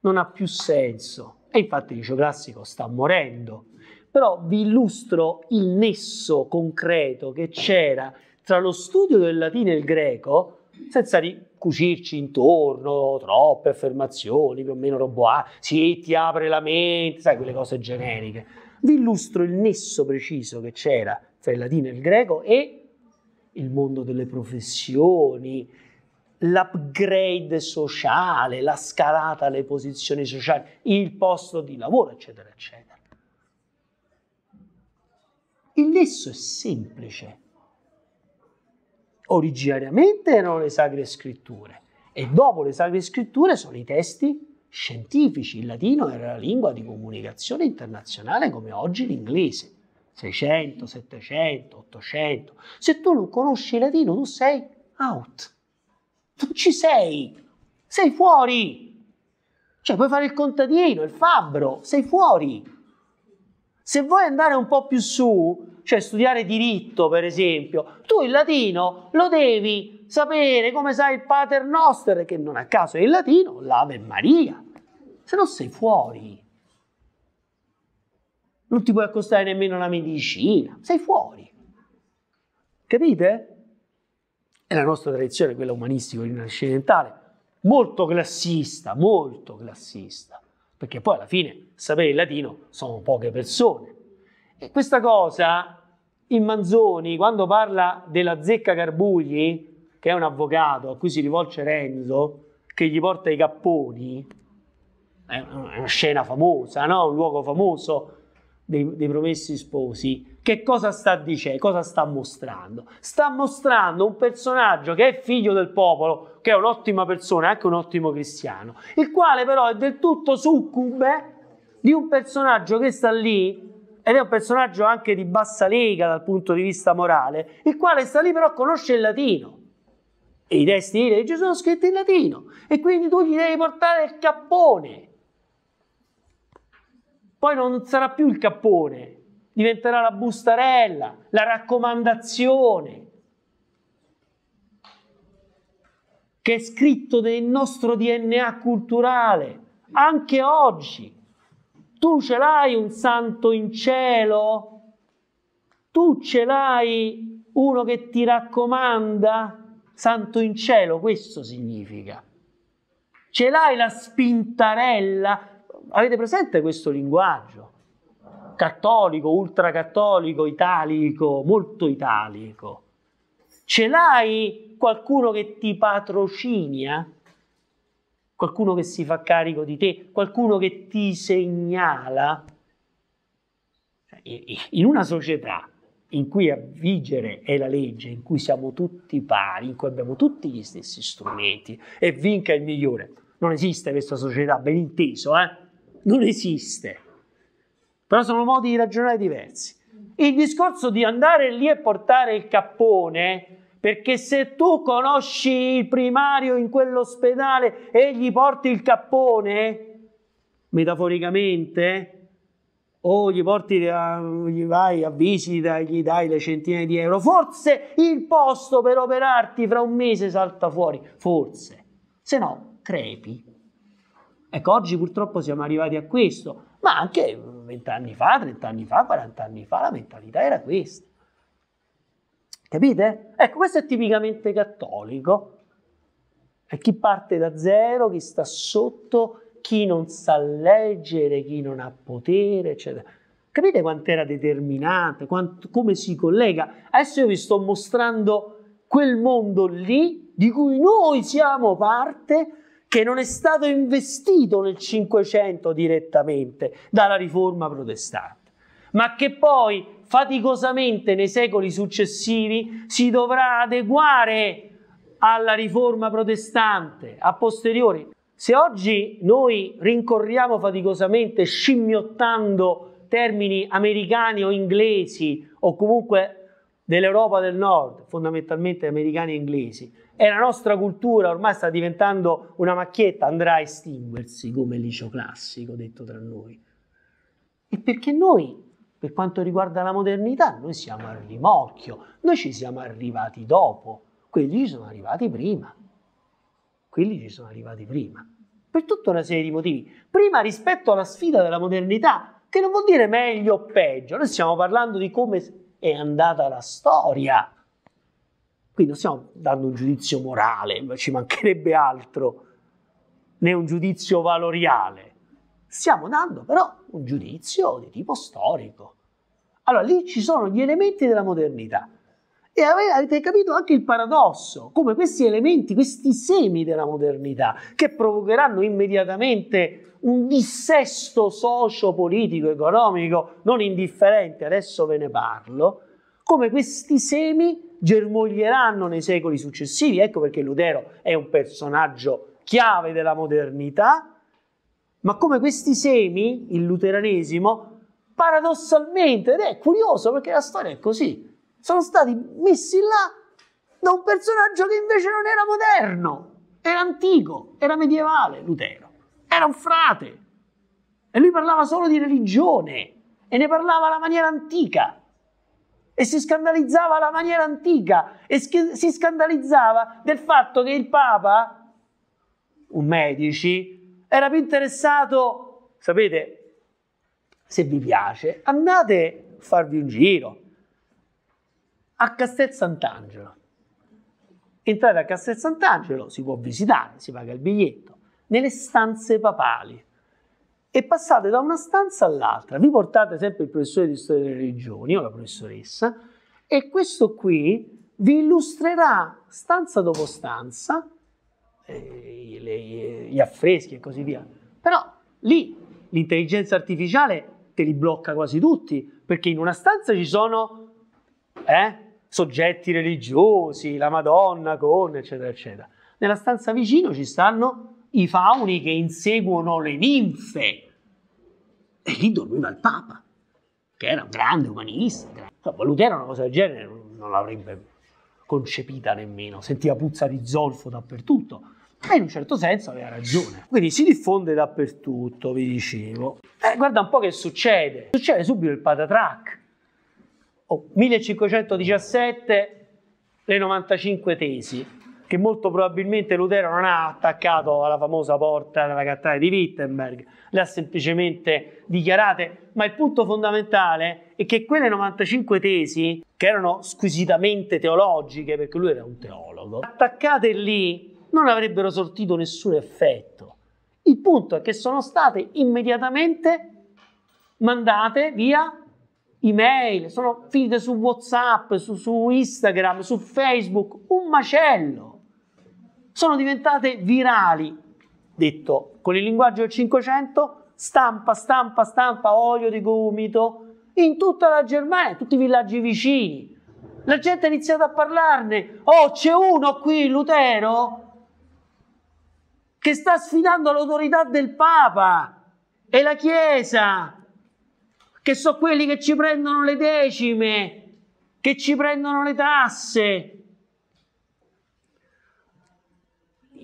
non ha più senso e infatti il liceo classico sta morendo. Però vi illustro il nesso concreto che c'era tra lo studio del latino e il greco, senza ricucirci intorno, troppe affermazioni, più o meno roboà, sì, ti apre la mente, sai, quelle cose generiche. Vi illustro il nesso preciso che c'era tra il latino e il greco e il mondo delle professioni, l'upgrade sociale, la scalata alle posizioni sociali, il posto di lavoro, eccetera, eccetera. Il nesso è semplice. Originariamente erano le sacre scritture e dopo le sacre scritture sono i testi scientifici. Il latino era la lingua di comunicazione internazionale come oggi l'inglese. 600, 700, 800. Se tu non conosci il latino, tu sei out non ci sei, sei fuori. Cioè, puoi fare il contadino, il fabbro, sei fuori. Se vuoi andare un po' più su, cioè studiare diritto, per esempio, tu il latino lo devi sapere come sai il pater noster, che non a caso è il latino, l'Ave Maria. Se no sei fuori. Non ti puoi accostare nemmeno alla medicina, sei fuori. Capite? è la nostra tradizione, quella umanistico-rinascimentale, molto classista, molto classista, perché poi alla fine sapere il latino sono poche persone. E questa cosa in Manzoni, quando parla della zecca Garbugli, che è un avvocato a cui si rivolge Renzo, che gli porta i capponi, è una scena famosa, no? un luogo famoso dei, dei promessi sposi, che cosa sta dicendo? Cosa sta mostrando? Sta mostrando un personaggio che è figlio del popolo, che è un'ottima persona, anche un ottimo cristiano, il quale però è del tutto succube di un personaggio che sta lì ed è un personaggio anche di bassa lega dal punto di vista morale, il quale sta lì però conosce il latino. E i testi di legge sono scritti in latino e quindi tu gli devi portare il cappone poi non sarà più il cappone, diventerà la bustarella, la raccomandazione, che è scritto nel nostro DNA culturale, anche oggi. Tu ce l'hai un santo in cielo? Tu ce l'hai uno che ti raccomanda? Santo in cielo, questo significa. Ce l'hai la spintarella avete presente questo linguaggio? Cattolico, ultracattolico, italico, molto italico. Ce l'hai qualcuno che ti patrocinia? Qualcuno che si fa carico di te? Qualcuno che ti segnala? Cioè, in una società in cui a vigere è la legge, in cui siamo tutti pari, in cui abbiamo tutti gli stessi strumenti e vinca il migliore. Non esiste questa società, ben inteso, eh? non esiste. Però sono modi di ragionare diversi. Il discorso di andare lì e portare il cappone, perché se tu conosci il primario in quell'ospedale e gli porti il cappone, metaforicamente, o gli porti, a, eh, gli vai a visita, gli dai le centinaia di euro, forse il posto per operarti fra un mese salta fuori, forse, se no crepi. Ecco, oggi purtroppo siamo arrivati a questo, ma anche vent'anni fa, trent'anni fa, quarant'anni fa la mentalità era questa. Capite? Ecco, questo è tipicamente cattolico. È chi parte da zero, chi sta sotto, chi non sa leggere, chi non ha potere, eccetera. Capite quanto era determinante, quanto, come si collega? Adesso io vi sto mostrando quel mondo lì di cui noi siamo parte, che non è stato investito nel Cinquecento direttamente dalla riforma protestante, ma che poi faticosamente nei secoli successivi si dovrà adeguare alla riforma protestante a posteriori. Se oggi noi rincorriamo faticosamente scimmiottando termini americani o inglesi o comunque dell'Europa del Nord, fondamentalmente americani e inglesi, e la nostra cultura ormai sta diventando una macchietta, andrà a estinguersi come liceo classico, detto tra noi. E perché noi, per quanto riguarda la modernità, noi siamo al rimorchio, noi ci siamo arrivati dopo, quelli ci sono arrivati prima. Quelli ci sono arrivati prima. Per tutta una serie di motivi. Prima rispetto alla sfida della modernità, che non vuol dire meglio o peggio, noi stiamo parlando di come è andata la storia Qui non stiamo dando un giudizio morale, ci mancherebbe altro, né un giudizio valoriale. Stiamo dando però un giudizio di tipo storico. Allora lì ci sono gli elementi della modernità. E avete capito anche il paradosso, come questi elementi, questi semi della modernità, che provocheranno immediatamente un dissesto socio-politico, economico non indifferente, adesso ve ne parlo, come questi semi germoglieranno nei secoli successivi. Ecco perché Lutero è un personaggio chiave della modernità, ma come questi semi, il luteranesimo, paradossalmente, ed è curioso perché la storia è così, sono stati messi là da un personaggio che invece non era moderno, era antico, era medievale Lutero, era un frate e lui parlava solo di religione e ne parlava alla maniera antica e si scandalizzava alla maniera antica e si scandalizzava del fatto che il Papa, un medici, era più interessato, sapete, se vi piace, andate a farvi un giro a Castel Sant'Angelo. Entrate a Castel Sant'Angelo, si può visitare, si paga il biglietto, nelle stanze papali e passate da una stanza all'altra. Vi portate sempre il professore di storia delle religioni o la professoressa e questo qui vi illustrerà stanza dopo stanza eh, le, gli affreschi e così via. Però lì l'intelligenza artificiale te li blocca quasi tutti, perché in una stanza ci sono eh, soggetti religiosi, la Madonna con, eccetera, eccetera. Nella stanza vicino ci stanno i fauni che inseguono le ninfe e lì dormiva il Papa, che era un grande umanista. Insomma, Lutero una cosa del genere non l'avrebbe concepita nemmeno, sentiva puzza di zolfo dappertutto. E in un certo senso aveva ragione. Quindi si diffonde dappertutto, vi dicevo. Eh, guarda un po' che succede. Succede subito il patatrac. Oh, 1517, le 95 tesi che molto probabilmente Lutero non ha attaccato alla famosa porta della cattedrale di Wittenberg, le ha semplicemente dichiarate, ma il punto fondamentale è che quelle 95 tesi, che erano squisitamente teologiche, perché lui era un teologo, attaccate lì non avrebbero sortito nessun effetto. Il punto è che sono state immediatamente mandate via email, sono finite su WhatsApp, su, su Instagram, su Facebook, un macello sono diventate virali. Detto con il linguaggio del 500, stampa, stampa, stampa, olio di gomito, in tutta la Germania, in tutti i villaggi vicini. La gente ha iniziato a parlarne. Oh, c'è uno qui, Lutero, che sta sfidando l'autorità del Papa e la Chiesa, che sono quelli che ci prendono le decime, che ci prendono le tasse,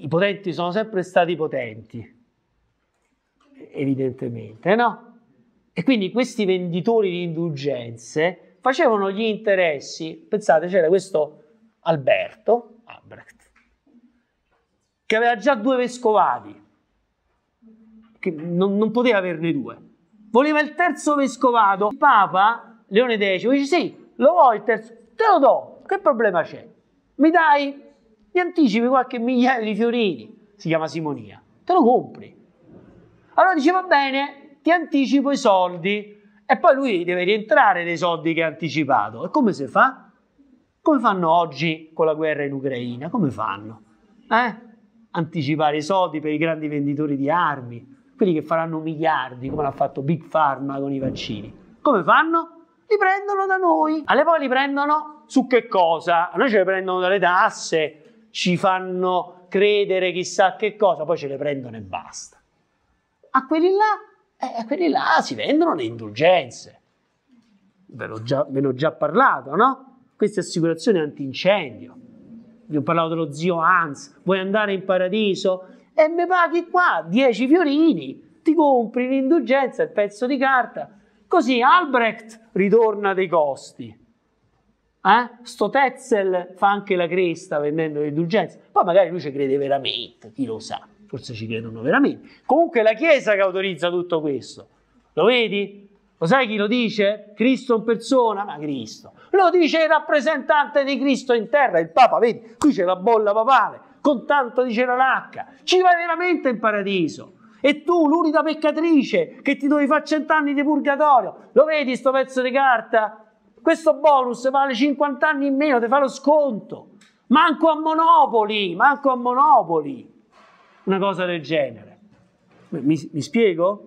i potenti sono sempre stati potenti, evidentemente, no? E quindi questi venditori di indulgenze facevano gli interessi. Pensate, c'era questo Alberto Albrecht, che aveva già due vescovati, che non, non poteva averne due. Voleva il terzo vescovato. Il Papa Leone X dice: Sì, lo vuoi il terzo, te lo do, che problema c'è? Mi dai gli anticipi qualche migliaio di fiorini, si chiama simonia, te lo compri. Allora dice va bene, ti anticipo i soldi e poi lui deve rientrare dei soldi che ha anticipato. E come si fa? Come fanno oggi con la guerra in Ucraina? Come fanno? Eh? Anticipare i soldi per i grandi venditori di armi, quelli che faranno miliardi, come l'ha fatto Big Pharma con i vaccini. Come fanno? Li prendono da noi. Alle poi li prendono su che cosa? A noi ce le prendono dalle tasse, ci fanno credere chissà che cosa, poi ce le prendono e basta. A quelli là, eh, a quelli là si vendono le indulgenze. Ve, l'ho già, ve l'ho già parlato, no? Queste assicurazioni antincendio. Vi ho parlato dello zio Hans. Vuoi andare in paradiso? E mi paghi qua 10 fiorini, ti compri l'indulgenza, il pezzo di carta. Così Albrecht ritorna dei costi. Eh? Sto Tetzel fa anche la cresta vendendo le indulgenze, poi magari lui ci crede veramente, chi lo sa, forse ci credono veramente. Comunque è la Chiesa che autorizza tutto questo, lo vedi? Lo sai chi lo dice? Cristo in persona, ma Cristo. Lo dice il rappresentante di Cristo in terra, il Papa, vedi, qui c'è la bolla papale, con tanto di ceralacca, ci vai veramente in paradiso. E tu, l'unica peccatrice che ti dovevi fare cent'anni di purgatorio, lo vedi sto pezzo di carta? questo bonus vale 50 anni in meno, ti fa lo sconto. Manco a Monopoli, manco a Monopoli. Una cosa del genere. Mi, mi spiego?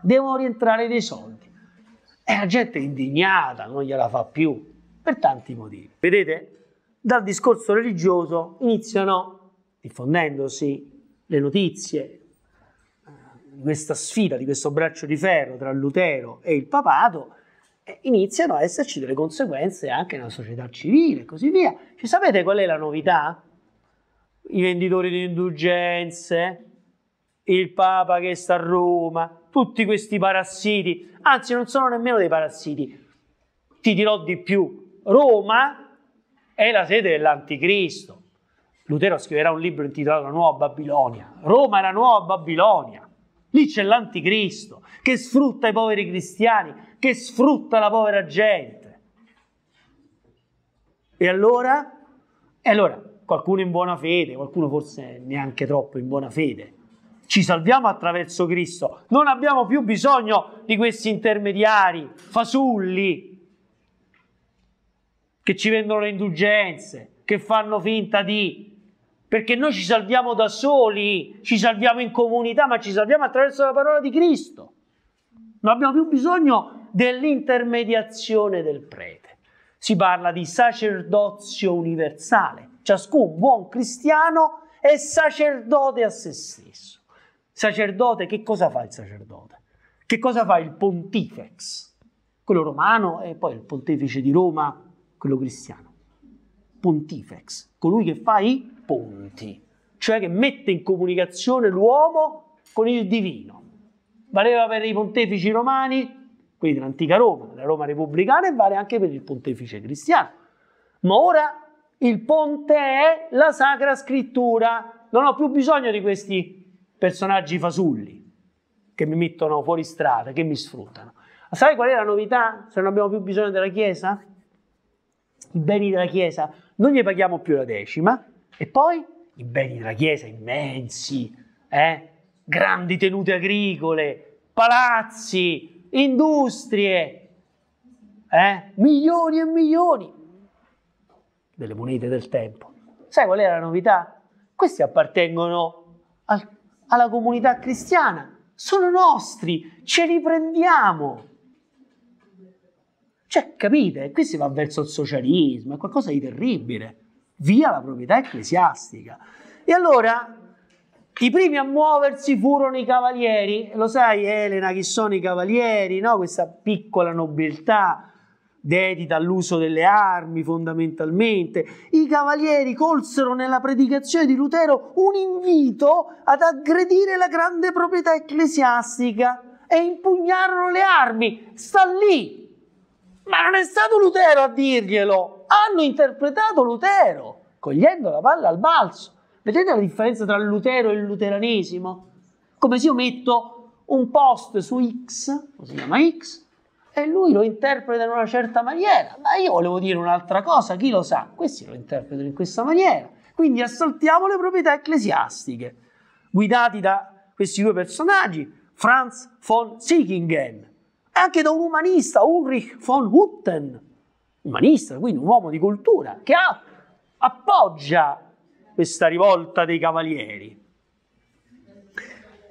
Devono rientrare dei soldi. E la gente è indignata, non gliela fa più, per tanti motivi. Vedete? Dal discorso religioso iniziano, diffondendosi le notizie eh, di questa sfida, di questo braccio di ferro tra Lutero e il papato, eh, iniziano a esserci delle conseguenze anche nella società civile e così via. Ci sapete qual è la novità? I venditori di indulgenze, il Papa che sta a Roma, tutti questi parassiti, anzi non sono nemmeno dei parassiti, ti dirò di più, Roma è la sede dell'anticristo. Lutero scriverà un libro intitolato La Nuova Babilonia. Roma è la Nuova Babilonia. Lì c'è l'anticristo che sfrutta i poveri cristiani, che sfrutta la povera gente. E allora? E allora, qualcuno in buona fede, qualcuno forse neanche troppo in buona fede. Ci salviamo attraverso Cristo. Non abbiamo più bisogno di questi intermediari, fasulli, che ci vendono le indulgenze, che fanno finta di... Perché noi ci salviamo da soli, ci salviamo in comunità, ma ci salviamo attraverso la parola di Cristo. Non abbiamo più bisogno dell'intermediazione del prete. Si parla di sacerdozio universale. Ciascun buon cristiano è sacerdote a se stesso. Sacerdote, che cosa fa il sacerdote? Che cosa fa il pontifex? Quello romano e poi il pontefice di Roma, quello cristiano. Pontifex, colui che fa i ponti, cioè che mette in comunicazione l'uomo con il divino. Valeva per i pontefici romani, quindi l'antica Roma, la Roma repubblicana e vale anche per il pontefice cristiano. Ma ora il ponte è la sacra scrittura, non ho più bisogno di questi personaggi fasulli che mi mettono fuori strada, che mi sfruttano. Ma sai qual è la novità? Se non abbiamo più bisogno della Chiesa? I beni della Chiesa, non gli paghiamo più la decima e poi i beni della Chiesa immensi, eh? grandi tenute agricole, palazzi, industrie, eh? milioni e milioni delle monete del tempo. Sai qual è la novità? Questi appartengono al, alla comunità cristiana, sono nostri, ce li prendiamo. Cioè, capite? Qui si va verso il socialismo, è qualcosa di terribile. Via la proprietà ecclesiastica. E allora i primi a muoversi furono i cavalieri, lo sai Elena chi sono i cavalieri, no? questa piccola nobiltà dedita all'uso delle armi fondamentalmente. I cavalieri colsero nella predicazione di Lutero un invito ad aggredire la grande proprietà ecclesiastica e impugnarono le armi, sta lì. Ma non è stato Lutero a dirglielo, hanno interpretato Lutero, cogliendo la palla al balzo. Vedete la differenza tra Lutero e il luteranesimo? Come se io metto un post su X, lo si chiama X, e lui lo interpreta in una certa maniera, ma io volevo dire un'altra cosa, chi lo sa? Questi lo interpretano in questa maniera. Quindi assaltiamo le proprietà ecclesiastiche, guidati da questi due personaggi, Franz von Sickingen, e anche da un umanista, Ulrich von Hutten, umanista, quindi un uomo di cultura, che ha, appoggia questa rivolta dei cavalieri.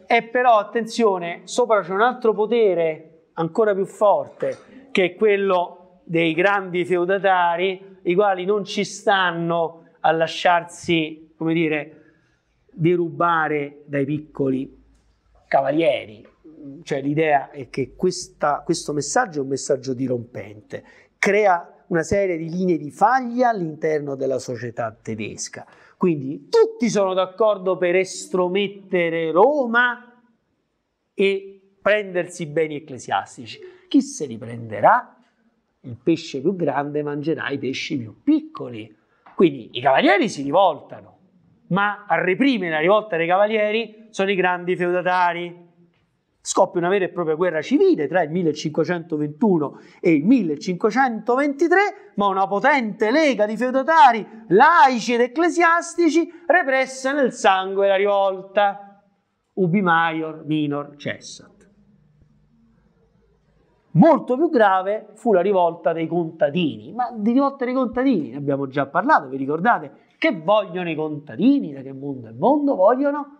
E però attenzione, sopra c'è un altro potere ancora più forte, che è quello dei grandi feudatari, i quali non ci stanno a lasciarsi, come dire, derubare dai piccoli cavalieri. Cioè l'idea è che questa, questo messaggio è un messaggio dirompente, crea una serie di linee di faglia all'interno della società tedesca. Quindi tutti sono d'accordo per estromettere Roma e prendersi i beni ecclesiastici. Chi se li prenderà? Il pesce più grande mangerà i pesci più piccoli. Quindi i cavalieri si rivoltano, ma a reprimere la rivolta dei cavalieri sono i grandi feudatari, scoppia una vera e propria guerra civile tra il 1521 e il 1523, ma una potente lega di feudatari laici ed ecclesiastici repressa nel sangue la rivolta. Ubi maior minor cessat. Molto più grave fu la rivolta dei contadini, ma di rivolta dei contadini ne abbiamo già parlato, vi ricordate? Che vogliono i contadini, da che mondo è mondo? Vogliono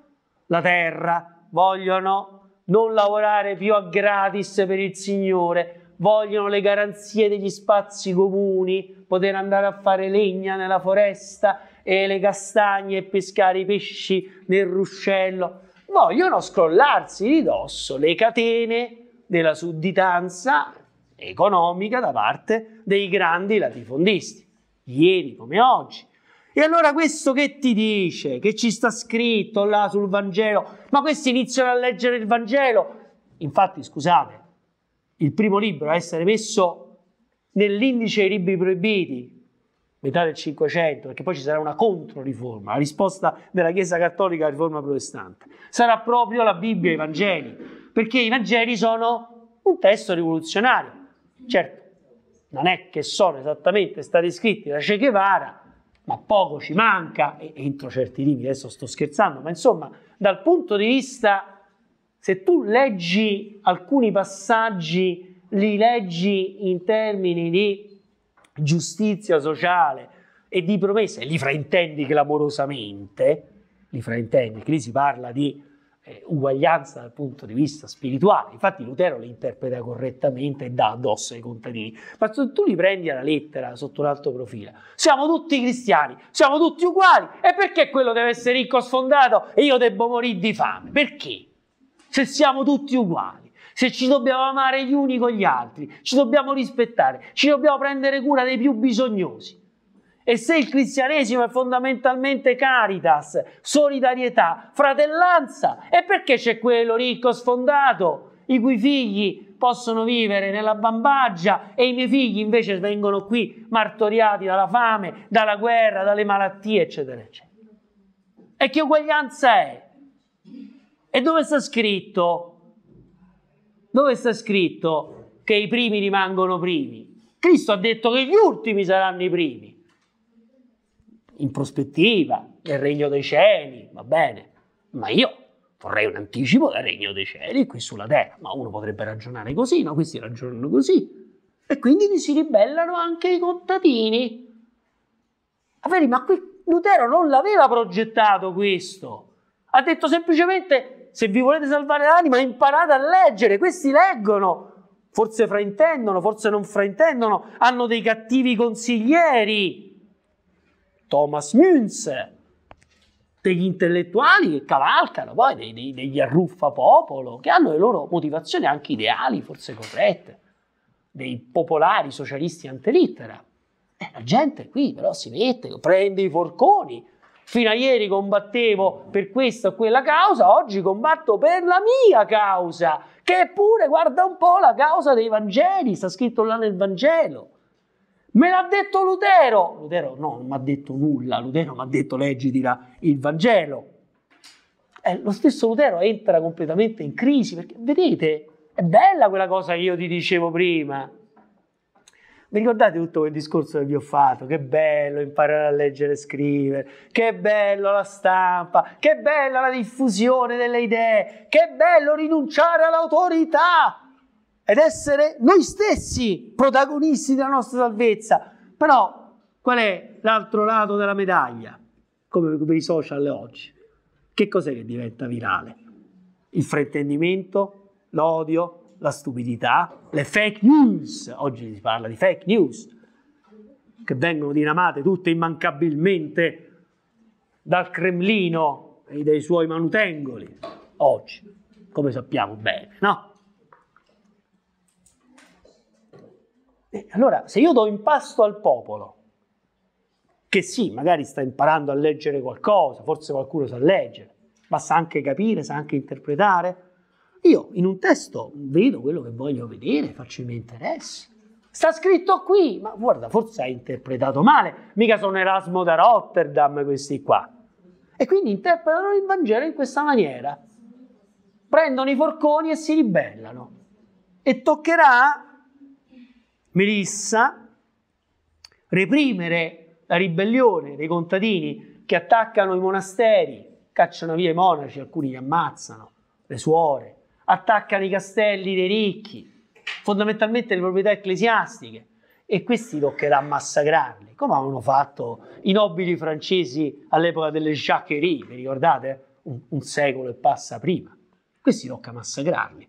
la terra, vogliono non lavorare più a gratis per il Signore, vogliono le garanzie degli spazi comuni, poter andare a fare legna nella foresta e le castagne e pescare i pesci nel ruscello. Vogliono scrollarsi di dosso le catene della sudditanza economica da parte dei grandi latifondisti. Ieri come oggi e allora questo che ti dice? Che ci sta scritto là sul Vangelo? Ma questi iniziano a leggere il Vangelo. Infatti, scusate, il primo libro a essere messo nell'indice dei libri proibiti, metà del Cinquecento, perché poi ci sarà una controriforma, la risposta della Chiesa Cattolica alla riforma protestante, sarà proprio la Bibbia e i Vangeli, perché i Vangeli sono un testo rivoluzionario. Certo, non è che sono esattamente stati scritti da Che Guevara, ma poco ci manca, entro certi limiti, adesso sto scherzando, ma insomma, dal punto di vista, se tu leggi alcuni passaggi, li leggi in termini di giustizia sociale e di promesse, li fraintendi clamorosamente, li fraintendi, che lì si parla di eh, uguaglianza dal punto di vista spirituale. Infatti Lutero le interpreta correttamente e dà addosso ai contadini. Ma se tu li prendi alla lettera sotto un altro profilo, siamo tutti cristiani, siamo tutti uguali, e perché quello deve essere ricco sfondato e io devo morire di fame? Perché? Se siamo tutti uguali. Se ci dobbiamo amare gli uni con gli altri, ci dobbiamo rispettare, ci dobbiamo prendere cura dei più bisognosi. E se il cristianesimo è fondamentalmente caritas, solidarietà, fratellanza, e perché c'è quello ricco sfondato, i cui figli possono vivere nella bambaggia e i miei figli invece vengono qui martoriati dalla fame, dalla guerra, dalle malattie, eccetera, eccetera. E che uguaglianza è? E dove sta scritto? Dove sta scritto che i primi rimangono primi? Cristo ha detto che gli ultimi saranno i primi in prospettiva del regno dei cieli, va bene, ma io vorrei un anticipo del regno dei cieli qui sulla terra, ma uno potrebbe ragionare così, no? Questi ragionano così. E quindi si ribellano anche i contadini. Vabbè, ma qui Lutero non l'aveva progettato questo. Ha detto semplicemente, se vi volete salvare l'anima, imparate a leggere. Questi leggono, forse fraintendono, forse non fraintendono, hanno dei cattivi consiglieri Thomas Münze, degli intellettuali che cavalcano poi dei, dei, degli arruffapopolo, che hanno le loro motivazioni anche ideali, forse corrette, dei popolari socialisti antelittera. Eh, la gente qui però si mette, prende i forconi. Fino a ieri combattevo per questa o quella causa, oggi combatto per la mia causa, che è pure, guarda un po', la causa dei Vangeli, sta scritto là nel Vangelo. Me l'ha detto Lutero. Lutero no, non mi ha detto nulla. Lutero mi ha detto leggiti il Vangelo. Eh, lo stesso Lutero entra completamente in crisi perché vedete, è bella quella cosa che io ti dicevo prima. Vi ricordate tutto quel discorso che vi ho fatto? Che bello imparare a leggere e scrivere, che bello la stampa, che bella la diffusione delle idee, che bello rinunciare all'autorità, ed essere noi stessi protagonisti della nostra salvezza. Però qual è l'altro lato della medaglia? Come, per i social oggi. Che cos'è che diventa virale? Il fraintendimento, l'odio, la stupidità, le fake news. Oggi si parla di fake news che vengono dinamate tutte immancabilmente dal Cremlino e dai suoi manutengoli oggi, come sappiamo bene, no? Allora, se io do impasto al popolo, che sì, magari sta imparando a leggere qualcosa, forse qualcuno sa leggere, ma sa anche capire, sa anche interpretare, io in un testo vedo quello che voglio vedere, faccio i miei interessi. Sta scritto qui, ma guarda, forse hai interpretato male, mica sono Erasmo da Rotterdam questi qua. E quindi interpretano il Vangelo in questa maniera. Prendono i forconi e si ribellano. E toccherà Melissa, reprimere la ribellione dei contadini che attaccano i monasteri, cacciano via i monaci, alcuni li ammazzano, le suore, attaccano i castelli dei ricchi, fondamentalmente le proprietà ecclesiastiche, e questi toccherà massacrarli, come avevano fatto i nobili francesi all'epoca delle Jacquerie, vi ricordate? Un, un secolo e passa prima. Questi tocca massacrarli.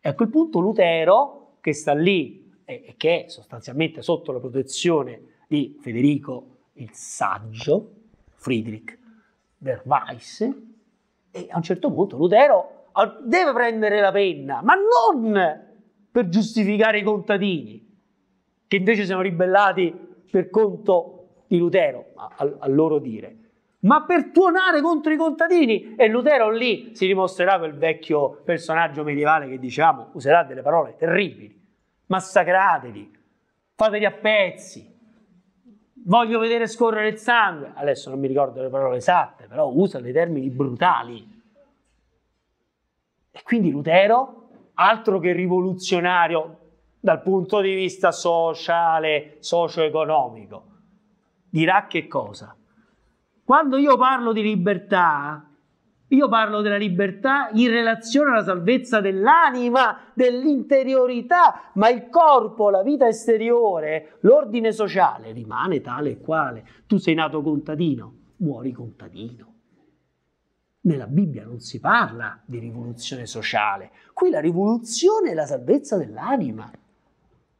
E a quel punto Lutero, che sta lì e che è sostanzialmente sotto la protezione di Federico il Saggio, Friedrich der Weiss, e a un certo punto Lutero ah, deve prendere la penna, ma non per giustificare i contadini, che invece sono ribellati per conto di Lutero, a, a loro dire, ma per tuonare contro i contadini. E Lutero lì si dimostrerà quel vecchio personaggio medievale che diciamo userà delle parole terribili massacrateli, fateli a pezzi, voglio vedere scorrere il sangue. Adesso non mi ricordo le parole esatte, però usa dei termini brutali. E quindi Lutero, altro che rivoluzionario dal punto di vista sociale, socio-economico, dirà che cosa? Quando io parlo di libertà, io parlo della libertà in relazione alla salvezza dell'anima, dell'interiorità, ma il corpo, la vita esteriore, l'ordine sociale rimane tale e quale. Tu sei nato contadino, muori contadino. Nella Bibbia non si parla di rivoluzione sociale, qui la rivoluzione è la salvezza dell'anima.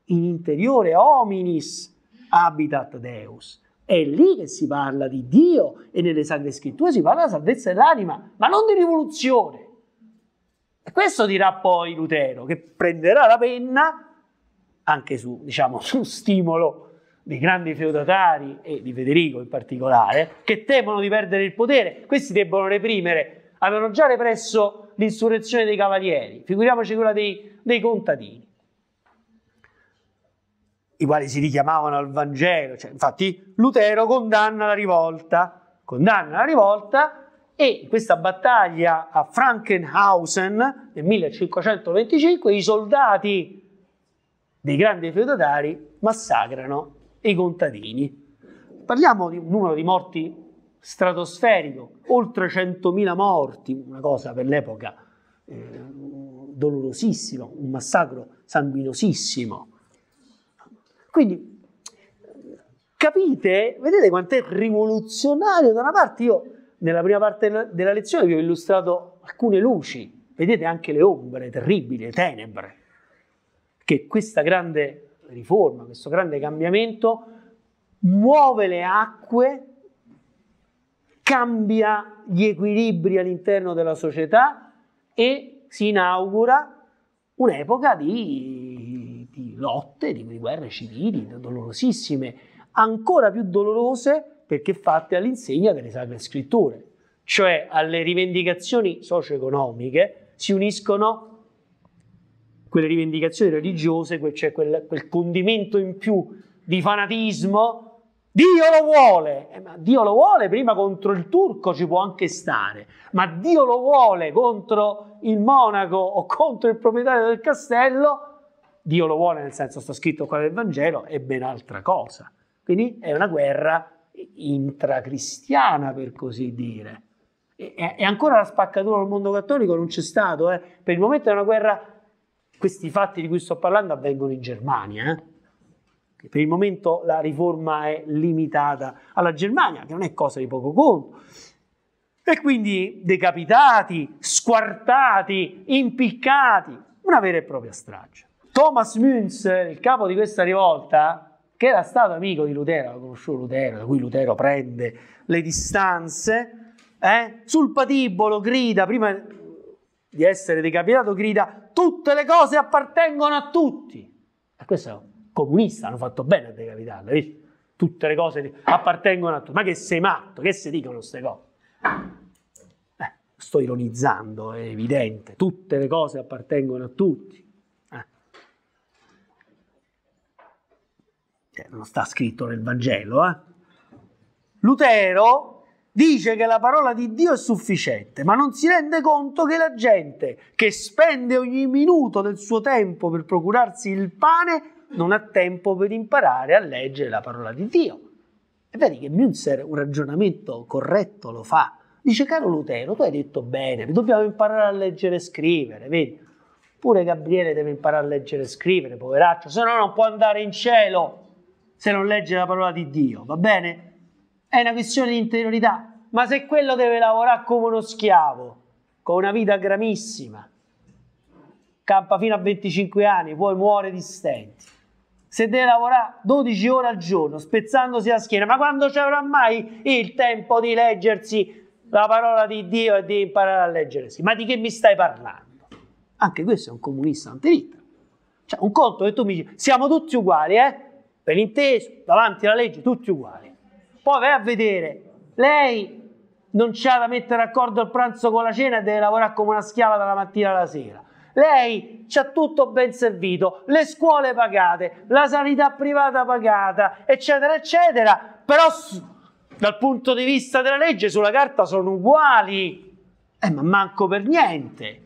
In interiore hominis habitat Deus. È lì che si parla di Dio e nelle Sacre Scritture si parla della salvezza dell'anima, ma non di rivoluzione. E questo dirà poi Lutero, che prenderà la penna anche su, diciamo, su stimolo dei grandi feudatari e di Federico in particolare, che temono di perdere il potere, questi debbono reprimere, avevano già represso l'insurrezione dei cavalieri, figuriamoci quella dei, dei contadini i quali si richiamavano al Vangelo. Cioè, infatti Lutero condanna la rivolta, condanna la rivolta e in questa battaglia a Frankenhausen nel 1525 i soldati dei grandi feudatari massacrano i contadini. Parliamo di un numero di morti stratosferico, oltre 100.000 morti, una cosa per l'epoca eh, dolorosissima, un massacro sanguinosissimo. Quindi capite, vedete quanto è rivoluzionario da una parte io nella prima parte della lezione vi ho illustrato alcune luci, vedete anche le ombre terribili, le tenebre, che questa grande riforma, questo grande cambiamento muove le acque, cambia gli equilibri all'interno della società e si inaugura un'epoca di lotte, di guerre civili dolorosissime, ancora più dolorose perché fatte all'insegna delle sacre scritture, cioè alle rivendicazioni socio-economiche si uniscono quelle rivendicazioni religiose, quel, cioè quel, quel condimento in più di fanatismo Dio lo vuole, eh, ma Dio lo vuole prima contro il turco ci può anche stare, ma Dio lo vuole contro il monaco o contro il proprietario del castello, Dio lo vuole nel senso sta scritto qua nel Vangelo, è ben altra cosa. Quindi è una guerra intracristiana, per così dire. E, e ancora la spaccatura del mondo cattolico non c'è stato. Eh. Per il momento è una guerra, questi fatti di cui sto parlando avvengono in Germania. Eh. Per il momento la riforma è limitata alla Germania, che non è cosa di poco conto. E quindi decapitati, squartati, impiccati, una vera e propria strage. Thomas Münzer, il capo di questa rivolta, che era stato amico di Lutero, lo conosciuto Lutero, da cui Lutero prende le distanze, eh? sul patibolo grida, prima di essere decapitato, grida tutte le cose appartengono a tutti. E questo è un comunista, hanno fatto bene a decapitarlo, vedi? Tutte le cose appartengono a tutti. Ma che sei matto, che si dicono queste cose? Eh, sto ironizzando, è evidente, tutte le cose appartengono a tutti. Cioè, non sta scritto nel Vangelo, eh? Lutero dice che la parola di Dio è sufficiente, ma non si rende conto che la gente che spende ogni minuto del suo tempo per procurarsi il pane non ha tempo per imparare a leggere la parola di Dio. E vedi che Münzer un ragionamento corretto lo fa. Dice, caro Lutero, tu hai detto bene, dobbiamo imparare a leggere e scrivere, vedi? Pure Gabriele deve imparare a leggere e scrivere, poveraccio, se no non può andare in cielo se non legge la parola di Dio, va bene? È una questione di interiorità, ma se quello deve lavorare come uno schiavo, con una vita gramissima, campa fino a 25 anni, poi muore di stenti, se deve lavorare 12 ore al giorno, spezzandosi la schiena, ma quando ci avrà mai il tempo di leggersi la parola di Dio e di imparare a leggersi. Ma di che mi stai parlando? Anche questo è un comunista antiritto. Cioè, un conto che tu mi dici, siamo tutti uguali, eh? per inteso, davanti alla legge, tutti uguali. Poi vai a vedere, lei non c'ha da mettere d'accordo il pranzo con la cena e deve lavorare come una schiava dalla mattina alla sera. Lei c'ha tutto ben servito, le scuole pagate, la sanità privata pagata, eccetera, eccetera, però dal punto di vista della legge sulla carta sono uguali, eh, ma manco per niente.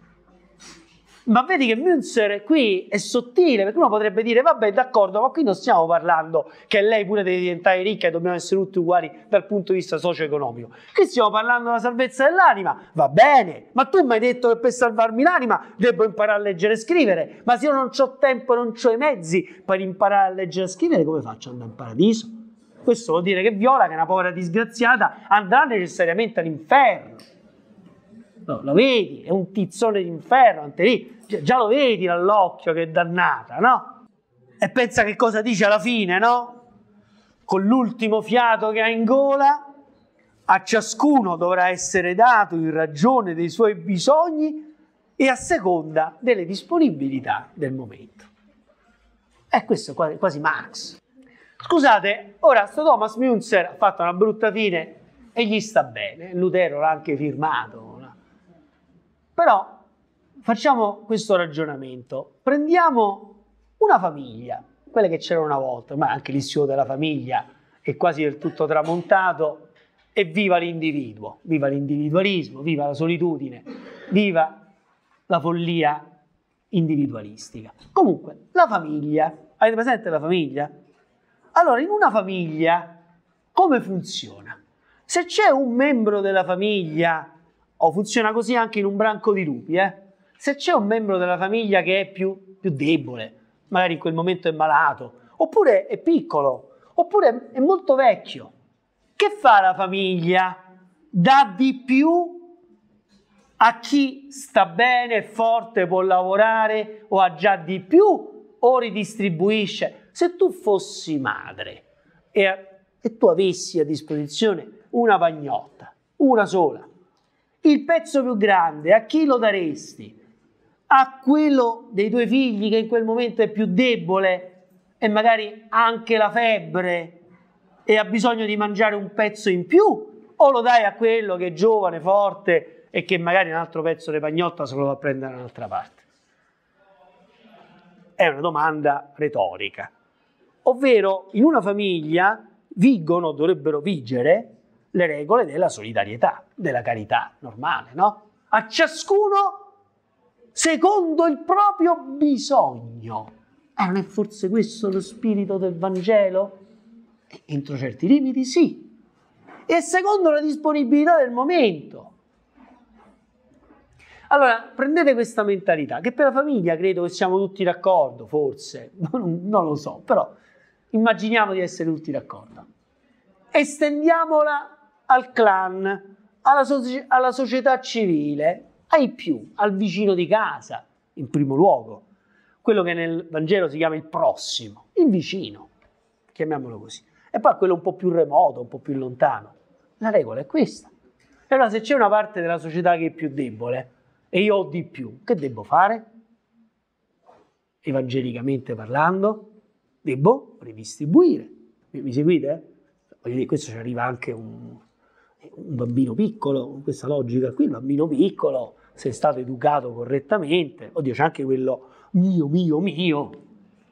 Ma vedi che Münzer qui è sottile, perché uno potrebbe dire, vabbè, d'accordo, ma qui non stiamo parlando che lei pure deve diventare ricca e dobbiamo essere tutti uguali dal punto di vista socio-economico. Qui stiamo parlando della salvezza dell'anima, va bene, ma tu mi hai detto che per salvarmi l'anima devo imparare a leggere e scrivere, ma se io non ho tempo, e non ho i mezzi per imparare a leggere e scrivere, come faccio ad andare in paradiso? Questo vuol dire che Viola, che è una povera disgraziata, andrà necessariamente all'inferno. No, lo vedi, è un tizzone d'inferno, anche lì già lo vedi dall'occhio che è dannata, no? E pensa che cosa dice alla fine, no? Con l'ultimo fiato che ha in gola, a ciascuno dovrà essere dato in ragione dei suoi bisogni e a seconda delle disponibilità del momento. E questo è quasi Marx. Scusate, ora sto Thomas Münzer ha fatto una brutta fine e gli sta bene, Lutero l'ha anche firmato, però facciamo questo ragionamento. Prendiamo una famiglia, quella che c'era una volta, ma anche l'istituto della famiglia è quasi del tutto tramontato, e viva l'individuo, viva l'individualismo, viva la solitudine, viva la follia individualistica. Comunque, la famiglia, avete presente la famiglia? Allora, in una famiglia come funziona? Se c'è un membro della famiglia, o funziona così anche in un branco di lupi, eh? Se c'è un membro della famiglia che è più, più debole, magari in quel momento è malato, oppure è piccolo, oppure è molto vecchio, che fa la famiglia? Dà di più a chi sta bene, forte, può lavorare o ha già di più o ridistribuisce. Se tu fossi madre e, e tu avessi a disposizione una pagnotta, una sola, il pezzo più grande, a chi lo daresti? a quello dei tuoi figli che in quel momento è più debole e magari ha anche la febbre e ha bisogno di mangiare un pezzo in più o lo dai a quello che è giovane, forte e che magari un altro pezzo di pagnotta se lo va a prendere da un'altra parte? È una domanda retorica. Ovvero, in una famiglia vigono, dovrebbero vigere, le regole della solidarietà, della carità normale, no? A ciascuno secondo il proprio bisogno. Eh, non è forse questo lo spirito del Vangelo? Entro certi limiti sì, e secondo la disponibilità del momento. Allora, prendete questa mentalità, che per la famiglia credo che siamo tutti d'accordo, forse, non, non lo so, però immaginiamo di essere tutti d'accordo. Estendiamola al clan, alla, so- alla società civile, ai più, al vicino di casa, in primo luogo. Quello che nel Vangelo si chiama il prossimo, il vicino, chiamiamolo così. E poi quello un po' più remoto, un po' più lontano. La regola è questa. E allora se c'è una parte della società che è più debole e io ho di più, che devo fare? Evangelicamente parlando, devo ridistribuire. Mi, mi seguite? Voglio dire, questo ci arriva anche un, un bambino piccolo, con questa logica qui, il bambino piccolo, se è stato educato correttamente, oddio c'è anche quello mio, mio, mio,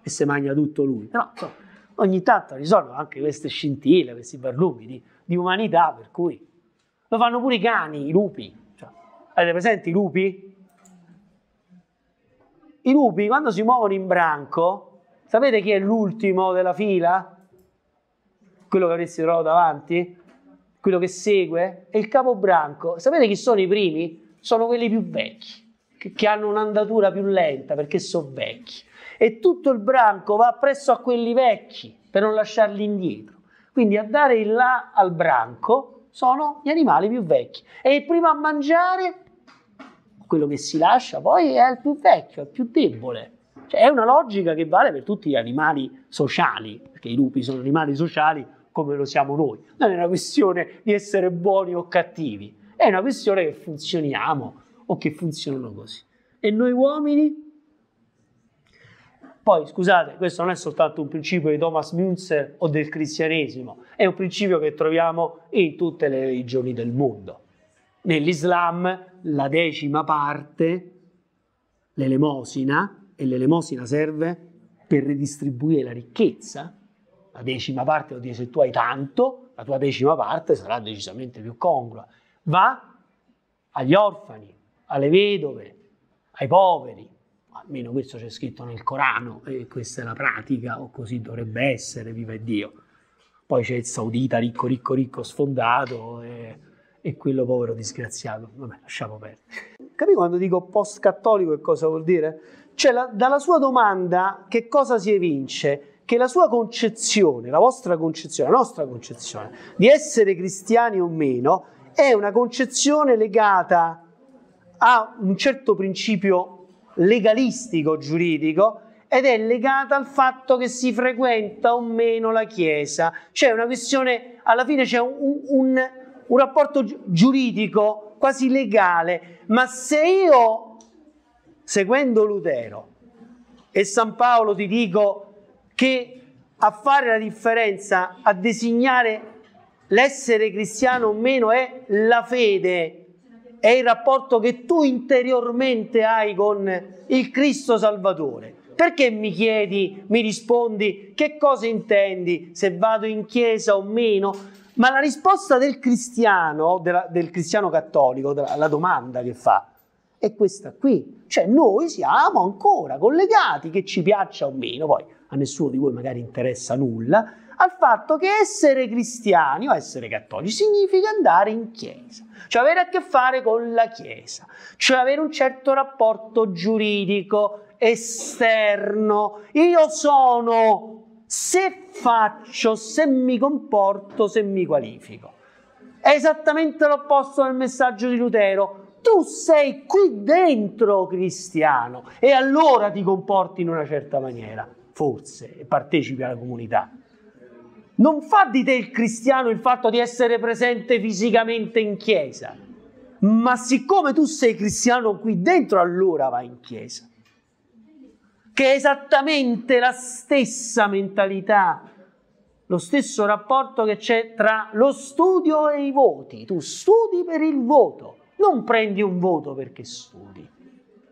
e se mangia tutto lui, però insomma, ogni tanto risolvono anche queste scintille, questi barlumi di, di, umanità, per cui lo fanno pure i cani, i lupi, cioè, avete presente i lupi? I lupi quando si muovono in branco, sapete chi è l'ultimo della fila? Quello che avresti trovato davanti? quello che segue, è il capo branco. Sapete chi sono i primi? Sono quelli più vecchi, che hanno un'andatura più lenta perché sono vecchi. E tutto il branco va presso a quelli vecchi per non lasciarli indietro. Quindi a dare il là al branco sono gli animali più vecchi. E il primo a mangiare, quello che si lascia poi è il più vecchio, è il più debole. Cioè, è una logica che vale per tutti gli animali sociali, perché i lupi sono animali sociali, come lo siamo noi. Non è una questione di essere buoni o cattivi, è una questione che funzioniamo o che funzionano così. E noi uomini? Poi, scusate, questo non è soltanto un principio di Thomas Münzer o del cristianesimo, è un principio che troviamo in tutte le religioni del mondo. Nell'Islam la decima parte, l'elemosina, e l'elemosina serve per redistribuire la ricchezza, la decima parte, vuol se tu hai tanto, la tua decima parte sarà decisamente più congrua. Va agli orfani, alle vedove, ai poveri, almeno questo c'è scritto nel Corano e questa è la pratica, o così dovrebbe essere, viva Dio. Poi c'è il saudita ricco, ricco, ricco, sfondato e, e quello povero disgraziato. Vabbè, lasciamo perdere. Capi quando dico post-cattolico che cosa vuol dire? Cioè, la, dalla sua domanda che cosa si evince? che la sua concezione, la vostra concezione, la nostra concezione di essere cristiani o meno è una concezione legata a un certo principio legalistico, giuridico, ed è legata al fatto che si frequenta o meno la Chiesa. C'è cioè, una questione, alla fine c'è un, un, un rapporto giuridico quasi legale, ma se io, seguendo Lutero, e San Paolo ti dico che a fare la differenza, a designare l'essere cristiano o meno è la fede, è il rapporto che tu interiormente hai con il Cristo Salvatore. Perché mi chiedi, mi rispondi che cosa intendi, se vado in chiesa o meno? Ma la risposta del cristiano, della, del cristiano cattolico, della, la domanda che fa, è questa qui. Cioè noi siamo ancora collegati, che ci piaccia o meno. Poi a nessuno di voi magari interessa nulla, al fatto che essere cristiani o essere cattolici significa andare in chiesa, cioè avere a che fare con la chiesa, cioè avere un certo rapporto giuridico esterno. Io sono se faccio, se mi comporto, se mi qualifico. È esattamente l'opposto del messaggio di Lutero. Tu sei qui dentro cristiano e allora ti comporti in una certa maniera forse, e partecipi alla comunità. Non fa di te il cristiano il fatto di essere presente fisicamente in chiesa, ma siccome tu sei cristiano qui dentro, allora vai in chiesa. Che è esattamente la stessa mentalità, lo stesso rapporto che c'è tra lo studio e i voti. Tu studi per il voto, non prendi un voto perché studi.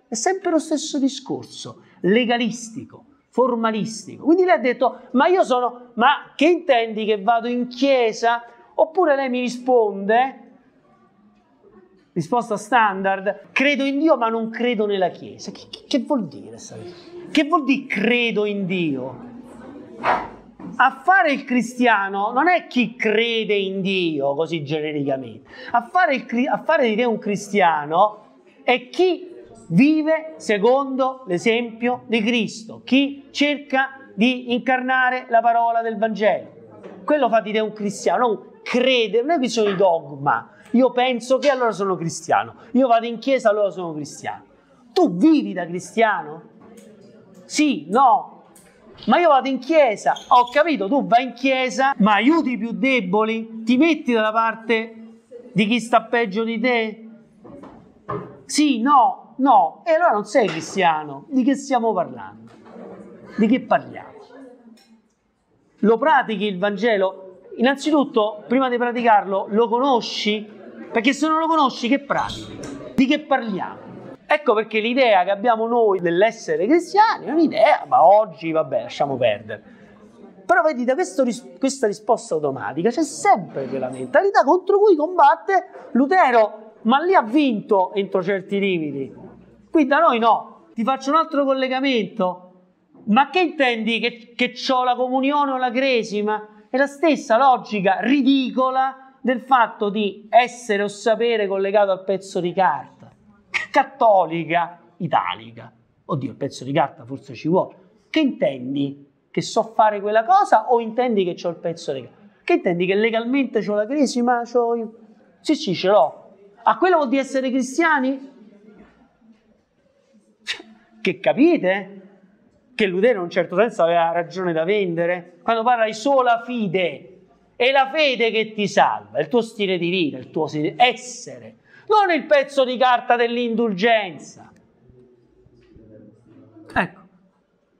È sempre lo stesso discorso legalistico formalistico. Quindi lei ha detto, ma io sono, ma che intendi che vado in chiesa? Oppure lei mi risponde, risposta standard, credo in Dio ma non credo nella chiesa. Che, che, che vuol dire? Che vuol dire credo in Dio? A fare il cristiano non è chi crede in Dio, così genericamente. A fare, il, a fare di te un cristiano è chi vive secondo l'esempio di Cristo, chi cerca di incarnare la parola del Vangelo. Quello fa di te un cristiano, non crede, non è bisogno di dogma. Io penso che allora sono cristiano, io vado in chiesa allora sono cristiano. Tu vivi da cristiano? Sì, no. Ma io vado in chiesa, ho capito, tu vai in chiesa, ma aiuti i più deboli, ti metti dalla parte di chi sta peggio di te? Sì, no, No, e allora non sei cristiano. Di che stiamo parlando? Di che parliamo? Lo pratichi il Vangelo? Innanzitutto, prima di praticarlo, lo conosci? Perché se non lo conosci, che pratichi? Di che parliamo? Ecco perché l'idea che abbiamo noi dell'essere cristiani è un'idea, ma oggi vabbè, lasciamo perdere. Però vedi, da ris- questa risposta automatica c'è sempre quella mentalità contro cui combatte Lutero, ma lì ha vinto entro certi limiti. Qui da noi no. Ti faccio un altro collegamento. Ma che intendi che, che ho la comunione o la cresima? È la stessa logica ridicola del fatto di essere o sapere collegato al pezzo di carta. Cattolica, italica. Oddio, il pezzo di carta forse ci vuole. Che intendi? Che so fare quella cosa o intendi che ho il pezzo di carta? Che intendi che legalmente ho la cresima? C'ho... Sì, sì, ce l'ho. A quello vuol dire essere cristiani? che capite che Lutero in un certo senso aveva ragione da vendere, quando parla di sola fide, è la fede che ti salva, il tuo stile di vita, il tuo essere, non il pezzo di carta dell'indulgenza. Ecco,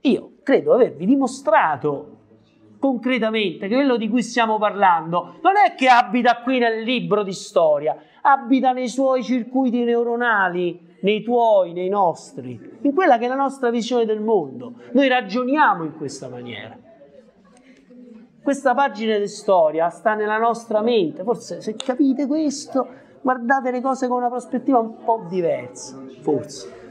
io credo avervi dimostrato concretamente che quello di cui stiamo parlando non è che abita qui nel libro di storia, abita nei suoi circuiti neuronali, nei tuoi, nei nostri, in quella che è la nostra visione del mondo. Noi ragioniamo in questa maniera. Questa pagina di storia sta nella nostra mente, forse se capite questo guardate le cose con una prospettiva un po' diversa, forse.